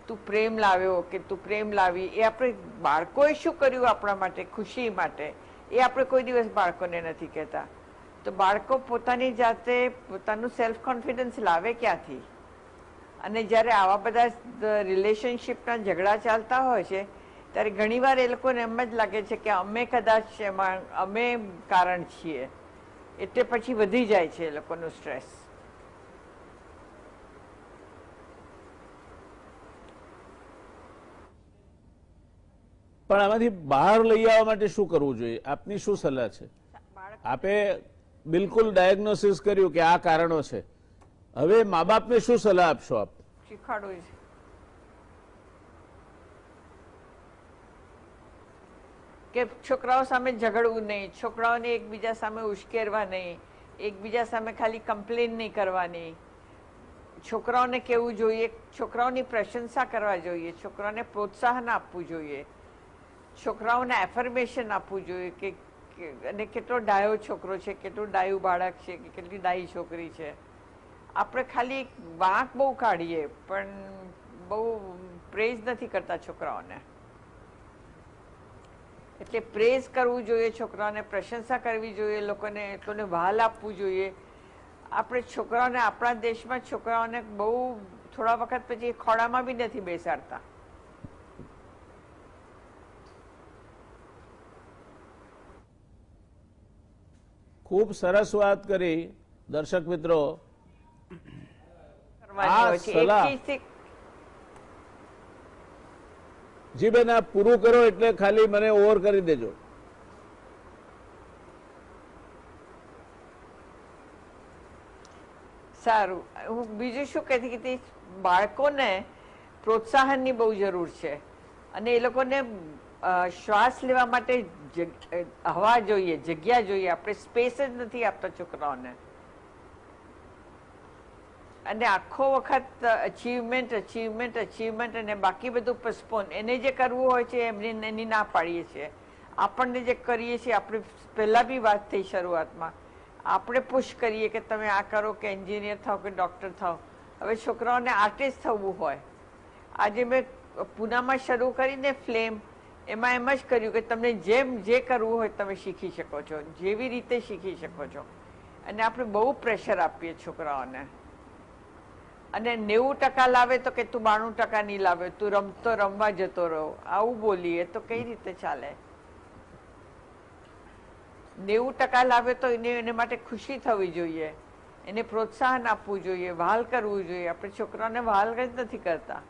B: તું પ્રેમ લાવ્યો કે તું પ્રેમ લાવી એ આપણે બાળકોએ શું કર્યું આપણા માટે ખુશી માટે એ આપણે કોઈ દિવસ બાળકોને નથી કહેતા તો બાળકો પોતાની જાતે પોતાનું સેલ્ફ કોન્ફિડન્સ લાવે ક્યાંથી અને જ્યારે આવા બધા રિલેશનશીપના ઝઘડા ચાલતા હોય છે ત્યારે ઘણીવાર એ લોકોને એમ જ લાગે છે કે અમે કદાચ એમાં અમે કારણ છીએ એટલે પછી વધી જાય છે એ લોકોનું સ્ટ્રેસ
A: પણ આમાંથી બહાર લઈ આવવા માટે શું કરવું જોઈએ આપની શું સલાહ છે આપે બિલકુલ ડાયગ્નોસિસ કર્યું કે આ કારણો છે હવે મા બાપને શું સલાહ આપશો આપ
B: શીખવાડવું છે કે છોકરાઓ સામે ઝઘડવું નહીં છોકરાઓને એકબીજા સામે ઉશ્કેરવા નહીં એકબીજા સામે ખાલી કમ્પ્લેન નહીં કરવાની છોકરાઓને કહેવું જોઈએ છોકરાઓની પ્રશંસા કરવા જોઈએ છોકરાઓને પ્રોત્સાહન આપવું જોઈએ છોકરાઓને એફર્મેશન આપવું જોઈએ કે અને કેટલો ડાયો છોકરો છે કેટલું ડાયું બાળક છે કે કેટલી ડાઈ છોકરી છે આપણે ખાલી વાંક બહુ કાઢીએ પણ બહુ પ્રેઝ નથી કરતા છોકરાઓને એટલે પ્રેઝ કરવું જોઈએ છોકરાઓને પ્રશંસા કરવી જોઈએ લોકોને લોકોને વહાલ આપવું જોઈએ આપણે છોકરાઓને આપણા દેશમાં છોકરાઓને બહુ થોડા વખત પછી ખોડામાં બી નથી બેસાડતા
A: ખૂબ સરસ વાત કરી દર્શક મિત્રો જી બેન આ પૂરું કરો એટલે ખાલી મને ઓવર કરી દેજો
B: સારું હું બીજું શું કહેતી હતી બાળકોને પ્રોત્સાહનની બહુ જરૂર છે અને એ લોકોને શ્વાસ લેવા માટે હવા જોઈએ જગ્યા જોઈએ આપણે સ્પેસ જ નથી આપતા છોકરાઓને અને આખો વખત અચીવમેન્ટ અચીવમેન્ટ અચીવમેન્ટ અને બાકી બધું પસ્ટપોન એને જે કરવું હોય છે એમની એની ના પાડીએ છીએ આપણને જે કરીએ છીએ આપણે પહેલાં બી વાત થઈ શરૂઆતમાં આપણે પુશ કરીએ કે તમે આ કરો કે એન્જિનિયર થાવ કે ડૉક્ટર થાઓ હવે છોકરાઓને આર્ટિસ્ટ થવું હોય આજે મેં પૂનામાં શરૂ કરીને ફ્લેમ એમાં એમ જ કર્યું કે તમને જેમ જે કરવું હોય તમે શીખી શકો છો જેવી રીતે શીખી શકો છો અને આપણે બહુ પ્રેશર આપીએ છોકરાઓને અને નેવું ટકા લાવે તો કે તું બાણું ટકા નહીં લાવે તું રમતો રમવા જતો રહો આવું બોલીએ તો કઈ રીતે ચાલે નેવું ટકા લાવે તો એને એને માટે ખુશી થવી જોઈએ એને પ્રોત્સાહન આપવું જોઈએ વહાલ કરવું જોઈએ આપણે છોકરાને વહાલ જ નથી કરતા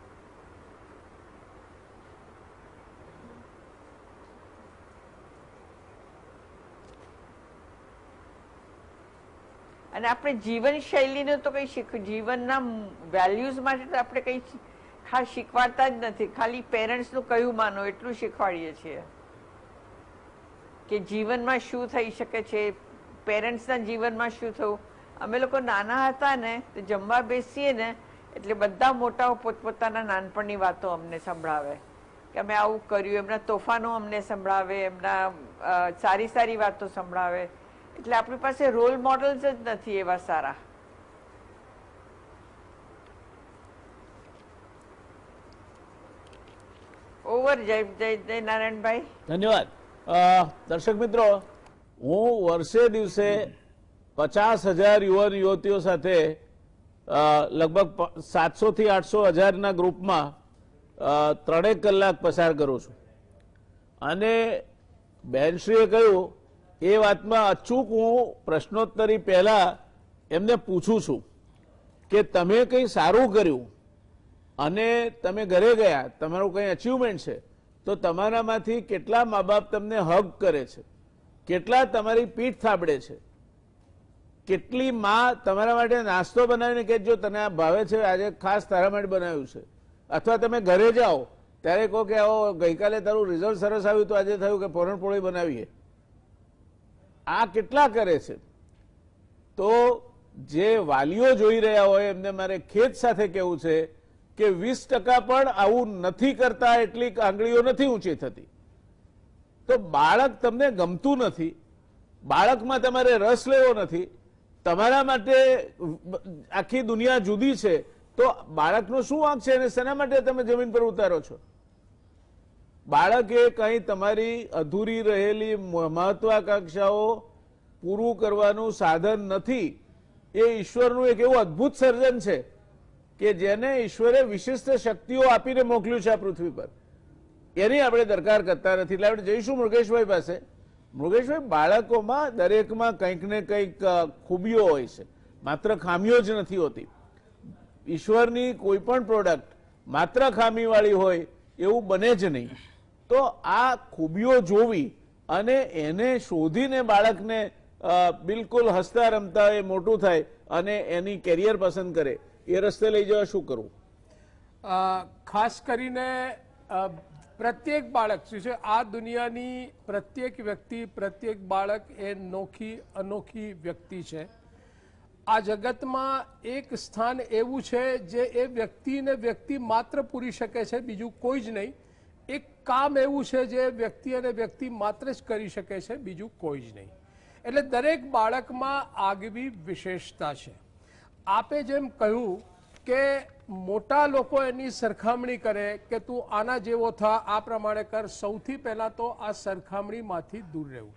B: અને આપણે જીવન શૈલીને તો કંઈ શીખ જીવનના વેલ્યુઝ માટે તો આપણે કંઈ ખાસ શીખવાડતા જ નથી ખાલી પેરેન્ટ્સનું કયું માનો એટલું શીખવાડીએ છીએ કે જીવનમાં શું થઈ શકે છે પેરેન્ટ્સના જીવનમાં શું થયું અમે લોકો નાના હતા ને તો જમવા બેસીએ ને એટલે બધા મોટાઓ પોતપોતાના નાનપણની વાતો અમને સંભળાવે કે અમે આવું કર્યું એમના તોફાનો અમને સંભળાવે એમના સારી સારી વાતો સંભળાવે એટલે આપણી પાસે રોલ મોડલ્સ જ નથી એવા સારા ઓવર જય જય નારાયણભાઈ
A: ધન્યવાદ દર્શક મિત્રો હું વર્ષે દિવસે પચાસ હજાર યુવાન યુવતીઓ સાથે લગભગ સાતસો થી આઠસો હજારના ગ્રુપમાં ત્રણેક કલાક પસાર કરું છું અને બહેનશ્રીએ કહ્યું એ વાતમાં અચૂક હું પ્રશ્નોત્તરી પહેલા એમને પૂછું છું કે તમે કંઈ સારું કર્યું અને તમે ઘરે ગયા તમારું કંઈ અચીવમેન્ટ છે તો તમારામાંથી કેટલા મા બાપ તમને હગ કરે છે કેટલા તમારી પીઠ થાબડે છે કેટલી મા તમારા માટે નાસ્તો બનાવીને કે જો તને આ ભાવે છે આજે ખાસ તારા માટે બનાવ્યું છે અથવા તમે ઘરે જાઓ ત્યારે કહો કે આવો ગઈકાલે તારું રિઝલ્ટ સરસ આવ્યું તો આજે થયું કે પોરણપોળી બનાવીએ આ કેટલા કરે છે તો જે વાલીઓ જોઈ રહ્યા હોય એમને મારે ખેત સાથે કેવું છે કે વીસ ટકા પણ આવું નથી કરતા એટલી આંગળીઓ નથી ઊંચી થતી તો બાળક તમને ગમતું નથી બાળકમાં તમારે રસ લેવો નથી તમારા માટે આખી દુનિયા જુદી છે તો બાળકનો શું વાંક છે અને શેના માટે તમે જમીન પર ઉતારો છો બાળકે કંઈ તમારી અધૂરી રહેલી મહત્વાકાંક્ષાઓ પૂરું કરવાનું સાધન નથી એ ઈશ્વરનું એક એવું અદ્ભુત સર્જન છે કે જેને ઈશ્વરે વિશિષ્ટ શક્તિઓ આપીને મોકલ્યું છે આ પૃથ્વી પર એની આપણે દરકાર કરતા નથી એટલે આપણે જઈશું મૃગેશભાઈ પાસે મૃગેશભાઈ બાળકોમાં દરેકમાં કંઈક ને કંઈક ખૂબીઓ હોય છે માત્ર ખામીઓ જ નથી હોતી ઈશ્વરની કોઈ પણ પ્રોડક્ટ માત્ર ખામીવાળી હોય એવું બને જ નહીં તો આ ખૂબીઓ જોવી અને એને શોધીને બાળકને બિલકુલ હસતા રમતા એ મોટું થાય અને એની કેરિયર પસંદ કરે એ રસ્તે લઈ જવા શું કરવું
C: ખાસ કરીને પ્રત્યેક બાળક શું છે આ દુનિયાની પ્રત્યેક વ્યક્તિ પ્રત્યેક બાળક એ નોખી અનોખી વ્યક્તિ છે આ જગતમાં એક સ્થાન એવું છે જે એ વ્યક્તિને વ્યક્તિ માત્ર પૂરી શકે છે બીજું કોઈ જ નહીં એક કામ એવું છે જે વ્યક્તિ અને વ્યક્તિ માત્ર જ કરી શકે છે બીજું કોઈ જ નહીં એટલે દરેક બાળકમાં આગવી વિશેષતા છે આપે જેમ કહ્યું કે મોટા લોકો એની સરખામણી કરે કે તું આના જેવો થા આ પ્રમાણે કર સૌથી પહેલાં તો આ સરખામણીમાંથી દૂર રહેવું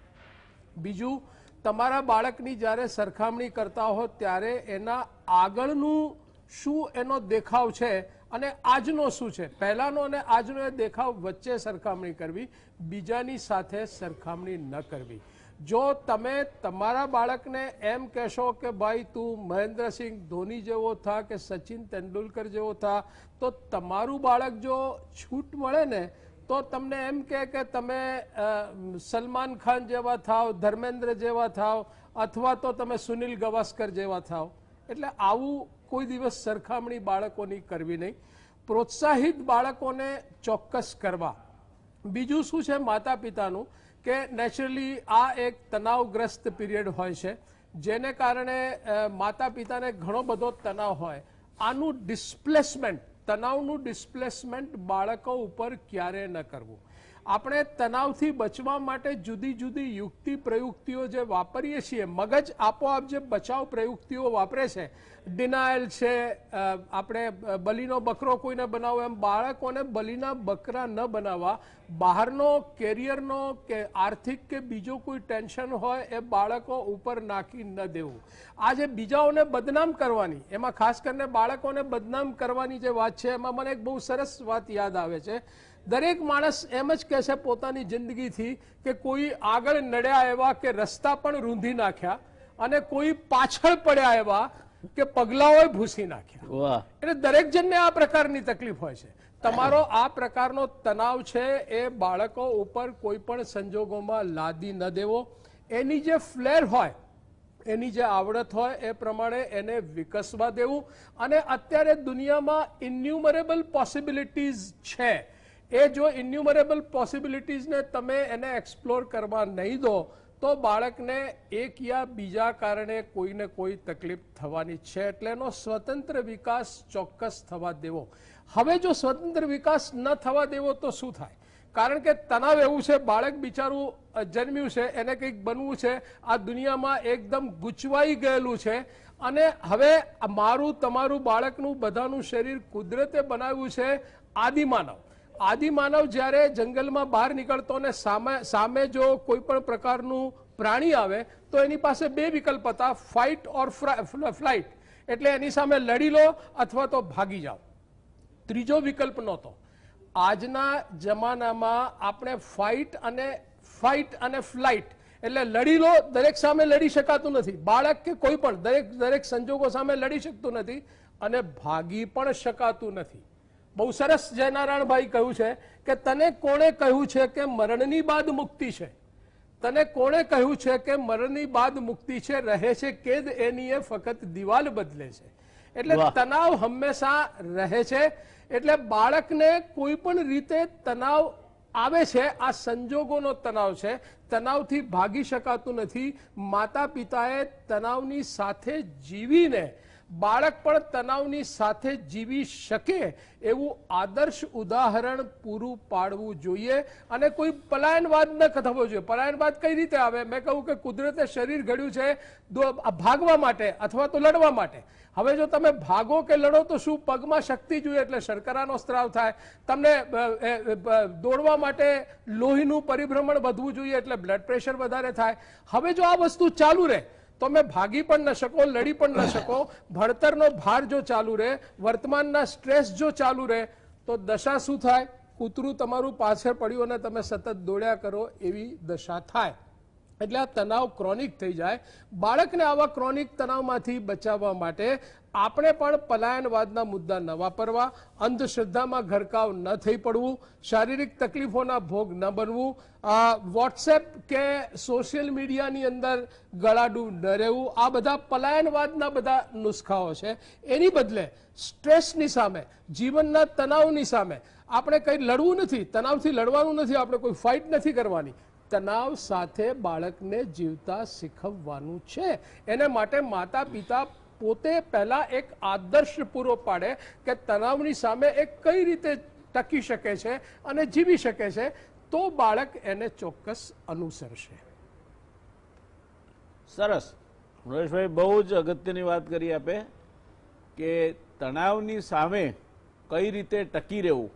C: બીજું તમારા બાળકની જ્યારે સરખામણી કરતા હો ત્યારે એના આગળનું શું એનો દેખાવ છે અને આજનો શું છે પહેલાંનો અને આજનો એ દેખાવ વચ્ચે સરખામણી કરવી બીજાની સાથે સરખામણી ન કરવી જો તમે તમારા બાળકને એમ કહેશો કે ભાઈ તું મહેન્દ્રસિંહ ધોની જેવો થા કે સચિન તેંડુલકર જેવો થા તો તમારું બાળક જો છૂટ મળે ને તો તમને એમ કહે કે તમે સલમાન ખાન જેવા થાવ ધર્મેન્દ્ર જેવા થાવ અથવા તો તમે સુનિલ ગવાસ્કર જેવા થાવ એટલે આવું કોઈ દિવસ સરખામણી બાળકોની કરવી નહીં પ્રોત્સાહિત બાળકોને ચોક્કસ કરવા બીજું શું છે માતા પિતાનું કે નેચરલી આ એક તણાવગ્રસ્ત પીરિયડ હોય છે જેને કારણે માતા પિતાને ઘણો બધો તણાવ હોય આનું ડિસ્પ્લેસમેન્ટ તણાવનું ડિસ્પ્લેસમેન્ટ બાળકો ઉપર ક્યારે ન કરવું આપણે તણાવથી બચવા માટે જુદી જુદી યુક્તિ પ્રયુક્તિઓ જે વાપરીએ છીએ મગજ આપોઆપ જે બચાવ પ્રયુક્તિઓ વાપરે છે ડિનાયલ છે આપણે બલીનો બકરો કોઈને બનાવો એમ બાળકોને બલીના બકરા ન બનાવવા બહારનો કેરિયરનો કે આર્થિક કે બીજો કોઈ ટેન્શન હોય એ બાળકો ઉપર નાખી ન દેવું આ જે બીજાઓને બદનામ કરવાની એમાં ખાસ કરીને બાળકોને બદનામ કરવાની જે વાત છે એમાં મને એક બહુ સરસ વાત યાદ આવે છે દરેક માણસ એમ જ કહેશે પોતાની જિંદગીથી કે કોઈ આગળ નડ્યા એવા કે રસ્તા પણ રૂંધી નાખ્યા અને કોઈ પાછળ પડ્યા એવા કે પગલાઓ ભૂસી નાખ્યા એટલે દરેક જણને આ પ્રકારની તકલીફ હોય છે તમારો આ પ્રકારનો તણાવ છે એ બાળકો ઉપર કોઈ પણ સંજોગોમાં લાદી ન દેવો એની જે ફ્લેર હોય એની જે આવડત હોય એ પ્રમાણે એને વિકસવા દેવું અને અત્યારે દુનિયામાં ઇન્યુમરેબલ પોસિબિલિટીઝ છે એ જો ઇન્યુમરેબલ પોસિબિલિટીઝને તમે એને એક્સપ્લોર કરવા નહીં દો તો બાળકને એક યા બીજા કારણે કોઈને કોઈ તકલીફ થવાની છે એટલે એનો સ્વતંત્ર વિકાસ ચોક્કસ થવા દેવો હવે જો સ્વતંત્ર વિકાસ ન થવા દેવો તો શું થાય કારણ કે તણાવ એવું છે બાળક બિચારું જન્મ્યું છે એને કંઈક બનવું છે આ દુનિયામાં એકદમ ગૂંચવાઈ ગયેલું છે અને હવે મારું તમારું બાળકનું બધાનું શરીર કુદરતે બનાવ્યું છે આદિમાનવ આદિમાનવ જ્યારે જંગલમાં બહાર નીકળતો ને સામે સામે જો કોઈ પણ પ્રકારનું પ્રાણી આવે તો એની પાસે બે વિકલ્પ હતા ફાઇટ ઓર ફ્લાઇટ એટલે એની સામે લડી લો અથવા તો ભાગી જાઓ ત્રીજો વિકલ્પ નહોતો આજના જમાનામાં આપણે ફાઇટ અને ફાઇટ અને ફ્લાઇટ એટલે લડી લો દરેક સામે લડી શકાતું નથી બાળક કે કોઈ પણ દરેક દરેક સંજોગો સામે લડી શકતું નથી અને ભાગી પણ શકાતું નથી બહુ સરસ જયનારાયણભાઈ કહ્યું છે કે તને કોણે કહ્યું છે કે મરણની બાદ મુક્તિ છે તને કોણે કહ્યું છે કે મરણની બાદ મુક્તિ છે રહે છે કેદ એની એ ફક્ત દિવાલ બદલે છે એટલે તણાવ હંમેશા રહે છે એટલે બાળકને કોઈ પણ રીતે તણાવ આવે છે આ સંજોગોનો તણાવ છે તણાવથી ભાગી શકાતું નથી માતા પિતાએ તણાવની સાથે જીવીને બાળક પણ તણાવની સાથે જીવી શકે એવું આદર્શ ઉદાહરણ પૂરું પાડવું જોઈએ અને કોઈ પલાયનવાદ ન કથવો જોઈએ પલાયનવાદ કઈ રીતે આવે મેં કહ્યું કે કુદરતે શરીર ઘડ્યું છે ભાગવા માટે અથવા તો લડવા માટે હવે જો તમે ભાગો કે લડો તો શું પગમાં શક્તિ જોઈએ એટલે શર્કરાનો સ્ત્રાવ થાય તમને દોડવા માટે લોહીનું પરિભ્રમણ વધવું જોઈએ એટલે બ્લડ પ્રેશર વધારે થાય હવે જો આ વસ્તુ ચાલુ રહે તમે ભાગી પણ ન શકો લડી પણ ન શકો ભણતરનો ભાર જો ચાલુ રહે વર્તમાનના સ્ટ્રેસ જો ચાલુ રહે તો દશા શું થાય કૂતરું તમારું પાછળ પડ્યું અને તમે સતત દોડ્યા કરો એવી દશા થાય એટલે આ તણાવ ક્રોનિક થઈ જાય બાળકને આવા ક્રોનિક તણાવમાંથી બચાવવા માટે આપણે પણ પલાયનવાદના મુદ્દા ન વાપરવા અંધશ્રદ્ધામાં ઘરકાવ ન થઈ પડવું શારીરિક તકલીફોના ભોગ ન બનવું વોટ્સએપ કે સોશિયલ મીડિયાની અંદર ગળાડું ન રહેવું આ બધા પલાયનવાદના બધા નુસ્ખાઓ છે એની બદલે સ્ટ્રેસની સામે જીવનના તણાવની સામે આપણે કંઈ લડવું નથી તણાવથી લડવાનું નથી આપણે કોઈ ફાઇટ નથી કરવાની તણાવ સાથે બાળકને જીવતા શીખવવાનું છે એને માટે માતા પિતા પોતે પહેલાં એક આદર્શ પૂરો પાડે કે તણાવની સામે એ કઈ રીતે ટકી શકે છે અને જીવી શકે છે તો બાળક એને ચોક્કસ અનુસરશે
A: સરસ મહેશભાઈ બહુ જ અગત્યની વાત કરી આપે કે તણાવની સામે કઈ રીતે ટકી રહેવું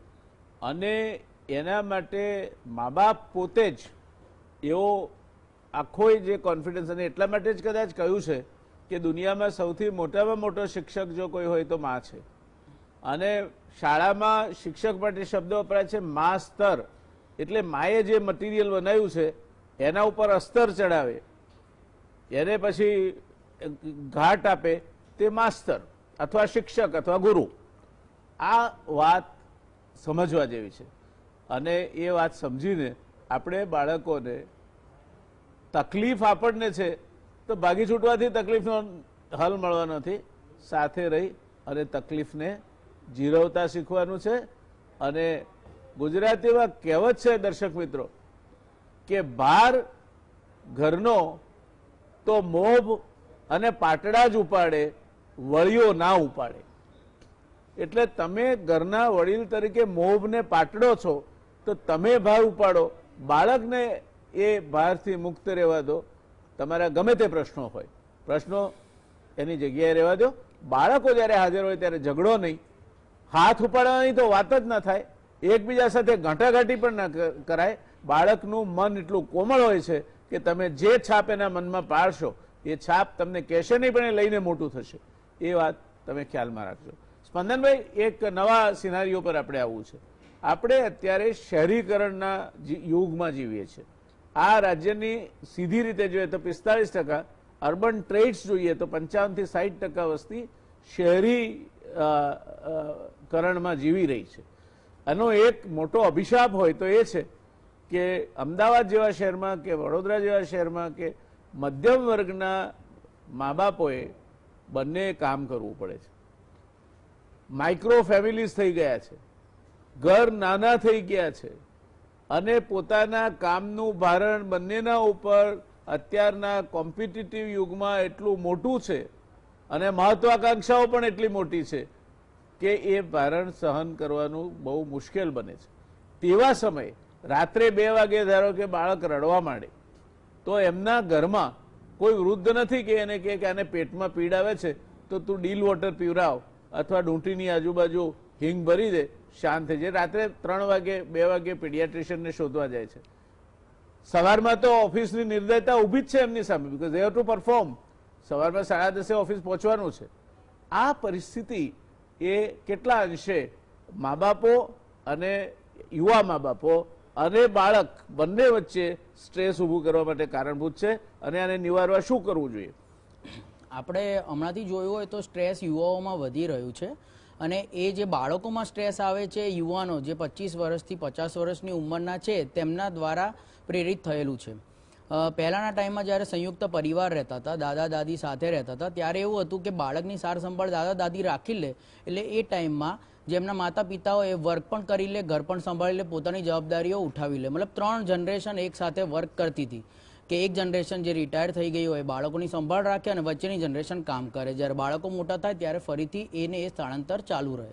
A: અને એના માટે મા બાપ પોતે જ એવો આખો જે કોન્ફિડન્સ અને એટલા માટે જ કદાચ કહ્યું છે કે દુનિયામાં સૌથી મોટામાં મોટો શિક્ષક જો કોઈ હોય તો મા છે અને શાળામાં શિક્ષક માટે શબ્દ વપરાય છે મા સ્તર એટલે માએ જે મટીરિયલ બનાવ્યું છે એના ઉપર અસ્તર ચડાવે એને પછી ઘાટ આપે તે માસ્તર અથવા શિક્ષક અથવા ગુરુ આ વાત સમજવા જેવી છે અને એ વાત સમજીને આપણે બાળકોને તકલીફ આપણને છે તો ભાગી છૂટવાથી તકલીફનો હલ મળવા નથી સાથે રહી અને તકલીફને જીરવતા શીખવાનું છે અને ગુજરાતીમાં કહેવત છે દર્શક મિત્રો કે ભાર ઘરનો તો મોભ અને પાટડા જ ઉપાડે વળીઓ ના ઉપાડે એટલે તમે ઘરના વડીલ તરીકે મોભને પાટડો છો તો તમે ભાર ઉપાડો બાળકને એ ભારથી મુક્ત રહેવા દો તમારા ગમે તે પ્રશ્નો હોય પ્રશ્નો એની જગ્યાએ રહેવા દો બાળકો જ્યારે હાજર હોય ત્યારે ઝઘડો નહીં હાથ ઉપાડવાની તો વાત જ ના થાય એકબીજા સાથે ઘાંટાઘાંટી પણ ન કરાય બાળકનું મન એટલું કોમળ હોય છે કે તમે જે છાપ એના મનમાં પાડશો એ છાપ તમને કહેશે નહીં પણ એ લઈને મોટું થશે એ વાત તમે ખ્યાલમાં રાખજો સ્પંદનભાઈ એક નવા સિનારીઓ પર આપણે આવવું છે આપણે અત્યારે શહેરીકરણના યુગમાં જીવીએ છીએ આ રાજ્યની સીધી રીતે જોઈએ તો પિસ્તાલીસ ટકા અર્બન ટ્રેડ્સ જોઈએ તો પંચાવનથી સાઠ ટકા વસ્તી શહેરીકરણમાં જીવી રહી છે આનો એક મોટો અભિશાપ હોય તો એ છે કે અમદાવાદ જેવા શહેરમાં કે વડોદરા જેવા શહેરમાં કે મધ્યમ વર્ગના મા બાપોએ બંને કામ કરવું પડે છે માઇક્રો ફેમિલીઝ થઈ ગયા છે ઘર નાના થઈ ગયા છે અને પોતાના કામનું ભારણ બંનેના ઉપર અત્યારના કોમ્પિટિટિવ યુગમાં એટલું મોટું છે અને મહત્વાકાંક્ષાઓ પણ એટલી મોટી છે કે એ ભારણ સહન કરવાનું બહુ મુશ્કેલ બને છે તેવા સમયે રાત્રે બે વાગે ધારો કે બાળક રડવા માંડે તો એમના ઘરમાં કોઈ વૃદ્ધ નથી કે એને કે આને પેટમાં પીડાવે છે તો તું ડીલ વોટર પીવરાવ અથવા ડુંટીની આજુબાજુ હિંગ ભરી દે શાંત થઈ જાય રાત્રે ત્રણ વાગે બે વાગે પીડિયાટ્રિશિયનને શોધવા જાય છે સવારમાં તો ઓફિસની નિર્દયતા ઊભી જ છે એમની સામે because they have to perform સવારમાં સાડા દસે ઓફિસ પહોંચવાનું છે આ પરિસ્થિતિ એ કેટલા અંશે મા બાપો અને યુવા મા બાપો અને બાળક બંને વચ્ચે સ્ટ્રેસ ઊભું કરવા માટે કારણભૂત છે અને આને નિવારવા શું કરવું જોઈએ
D: આપણે હમણાંથી જોયું હોય તો સ્ટ્રેસ યુવાઓમાં વધી રહ્યું છે અને એ જે બાળકોમાં સ્ટ્રેસ આવે છે યુવાનો જે પચીસ વર્ષથી પચાસ વર્ષની ઉંમરના છે તેમના દ્વારા પ્રેરિત થયેલું છે પહેલાંના ટાઈમમાં જ્યારે સંયુક્ત પરિવાર રહેતા હતા દાદા દાદી સાથે રહેતા હતા ત્યારે એવું હતું કે બાળકની સારસંભાળ દાદા દાદી રાખી લે એટલે એ ટાઈમમાં જેમના માતા પિતાઓ એ વર્ક પણ કરી લે ઘર પણ સંભાળી લે પોતાની જવાબદારીઓ ઉઠાવી લે મતલબ ત્રણ જનરેશન એકસાથે વર્ક કરતી હતી કે એક જનરેશન જે રિટાયર થઈ ગઈ હોય બાળકોની સંભાળ રાખે અને વચ્ચેની જનરેશન કામ કરે જ્યારે બાળકો મોટા થાય ત્યારે ફરીથી એને એ સ્થળાંતર ચાલુ રહે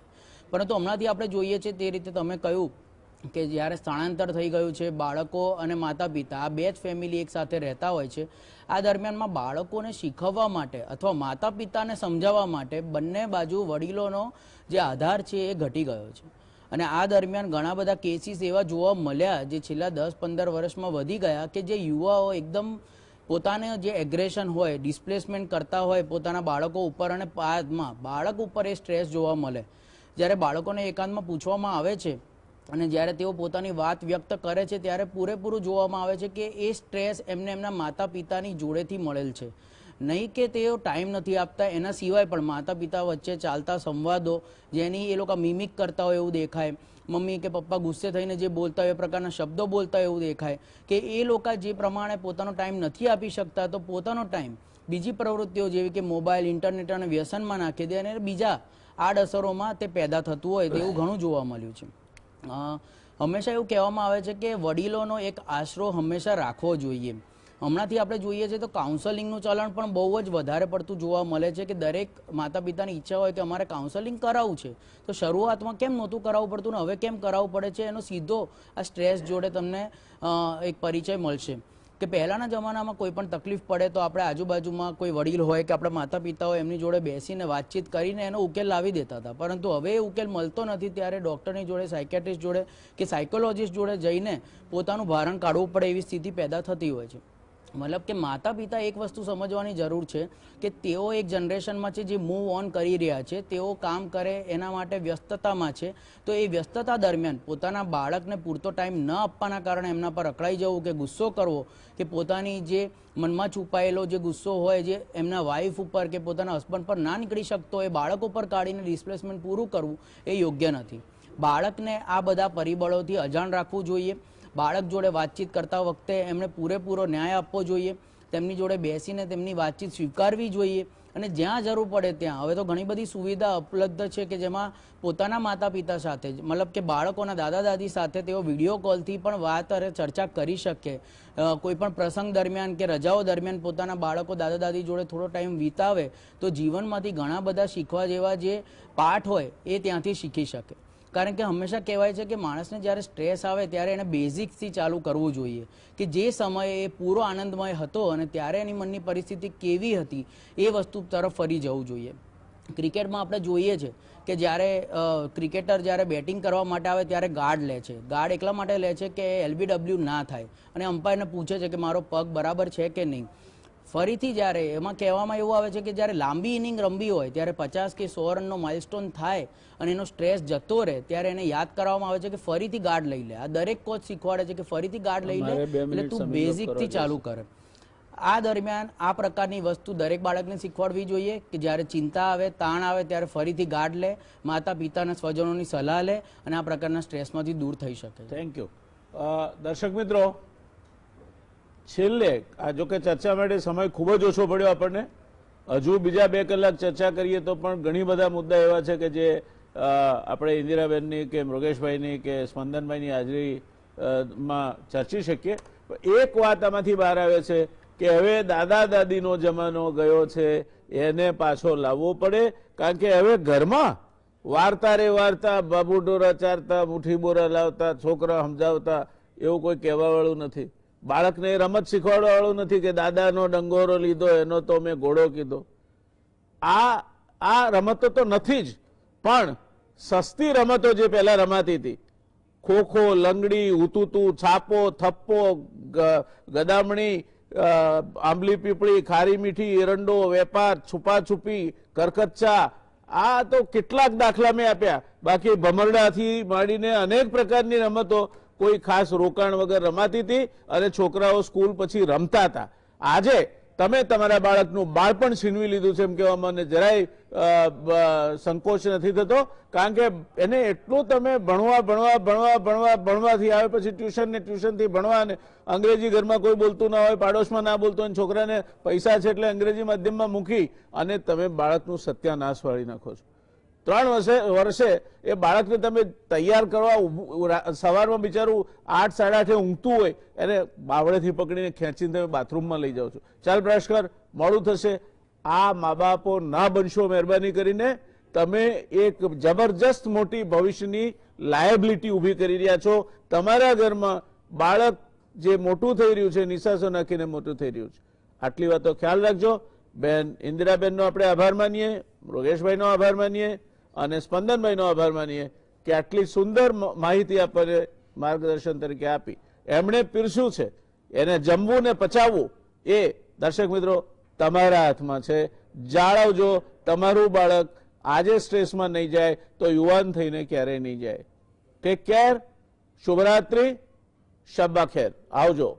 D: પરંતુ હમણાંથી આપણે જોઈએ છીએ તે રીતે તમે કહ્યું કે જ્યારે સ્થળાંતર થઈ ગયું છે બાળકો અને માતા પિતા આ બે જ ફેમિલી એકસાથે રહેતા હોય છે આ દરમિયાનમાં બાળકોને શીખવવા માટે અથવા માતા પિતાને સમજાવવા માટે બંને બાજુ વડીલોનો જે આધાર છે એ ઘટી ગયો છે અને આ દરમિયાન ઘણા બધા કેસીસ એવા જોવા મળ્યા જે છેલ્લા દસ પંદર વર્ષમાં વધી ગયા કે જે યુવાઓ એકદમ પોતાને જે એગ્રેશન હોય ડિસ્પ્લેસમેન્ટ કરતા હોય પોતાના બાળકો ઉપર અને પાદમાં બાળક ઉપર એ સ્ટ્રેસ જોવા મળે જ્યારે બાળકોને એકાંતમાં પૂછવામાં આવે છે અને જ્યારે તેઓ પોતાની વાત વ્યક્ત કરે છે ત્યારે પૂરેપૂરું જોવામાં આવે છે કે એ સ્ટ્રેસ એમને એમના માતા પિતાની જોડેથી મળેલ છે નહીં કે તેઓ ટાઈમ નથી આપતા એના સિવાય પણ માતા પિતા વચ્ચે ચાલતા સંવાદો જેની એ લોકો મિમિક કરતા હોય એવું દેખાય મમ્મી કે પપ્પા ગુસ્સે થઈને જે બોલતા હોય એ પ્રકારના શબ્દો બોલતા હોય એવું દેખાય કે એ લોકો જે પ્રમાણે પોતાનો ટાઈમ નથી આપી શકતા તો પોતાનો ટાઈમ બીજી પ્રવૃત્તિઓ જેવી કે મોબાઈલ ઇન્ટરનેટ અને વ્યસનમાં નાખી દે અને બીજા આડઅસરોમાં તે પેદા થતું હોય તેવું ઘણું જોવા મળ્યું છે હંમેશા એવું કહેવામાં આવે છે કે વડીલોનો એક આશરો હંમેશા રાખવો જોઈએ હમણાંથી આપણે જોઈએ છીએ તો કાઉન્સેલિંગનું ચલણ પણ બહુ જ વધારે પડતું જોવા મળે છે કે દરેક માતા પિતાની ઈચ્છા હોય કે અમારે કાઉન્સેલિંગ કરાવવું છે તો શરૂઆતમાં કેમ નહોતું કરાવવું પડતું ને હવે કેમ કરાવવું પડે છે એનો સીધો આ સ્ટ્રેસ જોડે તમને એક પરિચય મળશે કે પહેલાંના જમાનામાં કોઈ પણ તકલીફ પડે તો આપણે આજુબાજુમાં કોઈ વડીલ હોય કે આપણા માતા પિતા હોય એમની જોડે બેસીને વાતચીત કરીને એનો ઉકેલ લાવી દેતા હતા પરંતુ હવે એ ઉકેલ મળતો નથી ત્યારે ડૉક્ટરની જોડે સાયકેટ્રિસ્ટ જોડે કે સાયકોલોજીસ્ટ જોડે જઈને પોતાનું ભારણ કાઢવું પડે એવી સ્થિતિ પેદા થતી હોય છે મતલબ કે માતા પિતા એક વસ્તુ સમજવાની જરૂર છે કે તેઓ એક જનરેશનમાં છે જે મૂવ ઓન કરી રહ્યા છે તેઓ કામ કરે એના માટે વ્યસ્તતામાં છે તો એ વ્યસ્તતા દરમિયાન પોતાના બાળકને પૂરતો ટાઈમ ન આપવાના કારણે એમના પર અકળાઈ જવું કે ગુસ્સો કરવો કે પોતાની જે મનમાં છુપાયેલો જે ગુસ્સો હોય જે એમના વાઈફ ઉપર કે પોતાના હસબન્ડ પર ના નીકળી શકતો એ બાળક ઉપર કાઢીને ડિસ્પ્લેસમેન્ટ પૂરું કરવું એ યોગ્ય નથી બાળકને આ બધા પરિબળોથી અજાણ રાખવું જોઈએ બાળક જોડે વાતચીત કરતા વખતે એમણે પૂરેપૂરો ન્યાય આપવો જોઈએ તેમની જોડે બેસીને તેમની વાતચીત સ્વીકારવી જોઈએ અને જ્યાં જરૂર પડે ત્યાં હવે તો ઘણી બધી સુવિધા ઉપલબ્ધ છે કે જેમાં પોતાના માતા પિતા સાથે મતલબ કે બાળકોના દાદા દાદી સાથે તેઓ વિડીયો કોલથી પણ વાત અને ચર્ચા કરી શકે કોઈ પણ પ્રસંગ દરમિયાન કે રજાઓ દરમિયાન પોતાના બાળકો દાદા દાદી જોડે થોડો ટાઈમ વિતાવે તો જીવનમાંથી ઘણા બધા શીખવા જેવા જે પાઠ હોય એ ત્યાંથી શીખી શકે કારણ કે હંમેશા કહેવાય છે કે માણસને જ્યારે સ્ટ્રેસ આવે ત્યારે એને બેઝિક્સથી ચાલુ કરવું જોઈએ કે જે સમયે એ પૂરો આનંદમય હતો અને ત્યારે એની મનની પરિસ્થિતિ કેવી હતી એ વસ્તુ તરફ ફરી જવું જોઈએ ક્રિકેટમાં આપણે જોઈએ છે કે જ્યારે ક્રિકેટર જ્યારે બેટિંગ કરવા માટે આવે ત્યારે ગાર્ડ લે છે ગાર્ડ એકલા માટે લે છે કે એલબીડબલ્યુ ના થાય અને અમ્પાયરને પૂછે છે કે મારો પગ બરાબર છે કે નહીં ફરીથી જ્યારે એમાં કહેવામાં એવું આવે છે કે જ્યારે લાંબી ઇનિંગ રમવી હોય ત્યારે પચાસ કે સો રનનો માઇલસ્ટોન થાય અને એનો સ્ટ્રેસ જતો રહે ત્યારે એને યાદ કરવામાં આવે છે કે ફરીથી ગાર્ડ લઈ લે આ દરેક કોચ શીખવાડે છે કે ફરીથી ગાર્ડ લઈ લે એટલે તું બેઝિકથી ચાલુ કરે આ દરમિયાન આ પ્રકારની વસ્તુ દરેક બાળકને શીખવાડવી જોઈએ કે જ્યારે ચિંતા આવે તાણ આવે ત્યારે ફરીથી ગાર્ડ લે માતા પિતાના સ્વજનોની સલાહ લે અને આ પ્રકારના સ્ટ્રેસમાંથી દૂર થઈ શકે થેન્ક યુ
A: દર્શક મિત્રો છેલ્લે આ જોકે ચર્ચા માટે સમય ખૂબ જ ઓછો પડ્યો આપણને હજુ બીજા બે કલાક ચર્ચા કરીએ તો પણ ઘણી બધા મુદ્દા એવા છે કે જે આપણે ઇન્દિરાબેનની કે મૃગેશભાઈની કે સ્પંદનભાઈની હાજરીમાં ચર્ચી શકીએ એક વાત આમાંથી બહાર આવે છે કે હવે દાદા દાદીનો જમાનો ગયો છે એને પાછો લાવવો પડે કારણ કે હવે ઘરમાં વાર્તા રે વાર્તા બાબુ ડોરા ચારતા મુઠ્ઠી બોરા લાવતા છોકરા સમજાવતા એવું કોઈ કહેવાવાળું નથી બાળકને રમત શીખવાડવાળું નથી કે દાદાનો ડંગોરો લીધો એનો તો મેં ઘોડો કીધો આ આ રમતો તો નથી જ પણ સસ્તી રમતો જે પહેલાં રમાતી હતી ખોખો લંગડી ઉતુતું છાપો થપ્પો ગદામણી આંબલી પીપળી ખારી મીઠી એરંડો વેપાર છુપા છુપી કરકચ્છા આ તો કેટલાક દાખલા મેં આપ્યા બાકી ભમરડાથી માંડીને અનેક પ્રકારની રમતો કોઈ ખાસ રોકાણ વગર રમાતી હતી અને છોકરાઓ સ્કૂલ પછી રમતા હતા આજે તમે તમારા બાળકનું બાળપણ છીનવી લીધું છે એમ કહેવામાં મને જરાય સંકોચ નથી થતો કારણ કે એને એટલું તમે ભણવા ભણવા ભણવા ભણવા ભણવાથી આવે પછી ટ્યુશન ને ટ્યુશનથી ભણવા ને અંગ્રેજી ઘરમાં કોઈ બોલતું ના હોય પાડોશમાં ના બોલતું હોય છોકરાને પૈસા છે એટલે અંગ્રેજી માધ્યમમાં મૂકી અને તમે બાળકનું સત્યાનાશ વાળી નાખો છો ત્રણ વર્ષે વર્ષે એ બાળકને તમે તૈયાર કરવા સવારમાં બિચારું આઠ સાડા આઠે ઊંઘતું હોય એને બાવળેથી પકડીને ખેંચીને તમે બાથરૂમમાં લઈ જાઓ છો ચાલ બ્રશ કર મોડું થશે આ મા બાપો ના બનશો મહેરબાની કરીને તમે એક જબરજસ્ત મોટી ભવિષ્યની લાયબિલિટી ઊભી કરી રહ્યા છો તમારા ઘરમાં બાળક જે મોટું થઈ રહ્યું છે નિશાસો નાખીને મોટું થઈ રહ્યું છે આટલી વાતો ખ્યાલ રાખજો બેન ઇન્દિરાબેનનો આપણે આભાર માનીએ મૃગેશભાઈનો આભાર માનીએ અને સ્પંદનભાઈનો આભાર માનીએ કે આટલી સુંદર માહિતી આપણને માર્ગદર્શન તરીકે આપી એમણે પીરસ્યું છે એને જમવું ને પચાવવું એ દર્શક મિત્રો તમારા હાથમાં છે જાળવજો તમારું બાળક આજે સ્ટ્રેસમાં નહીં જાય તો યુવાન થઈને ક્યારેય નહીં જાય ટેક કેર શુભરાત્રિ શબ્બા ખેર આવજો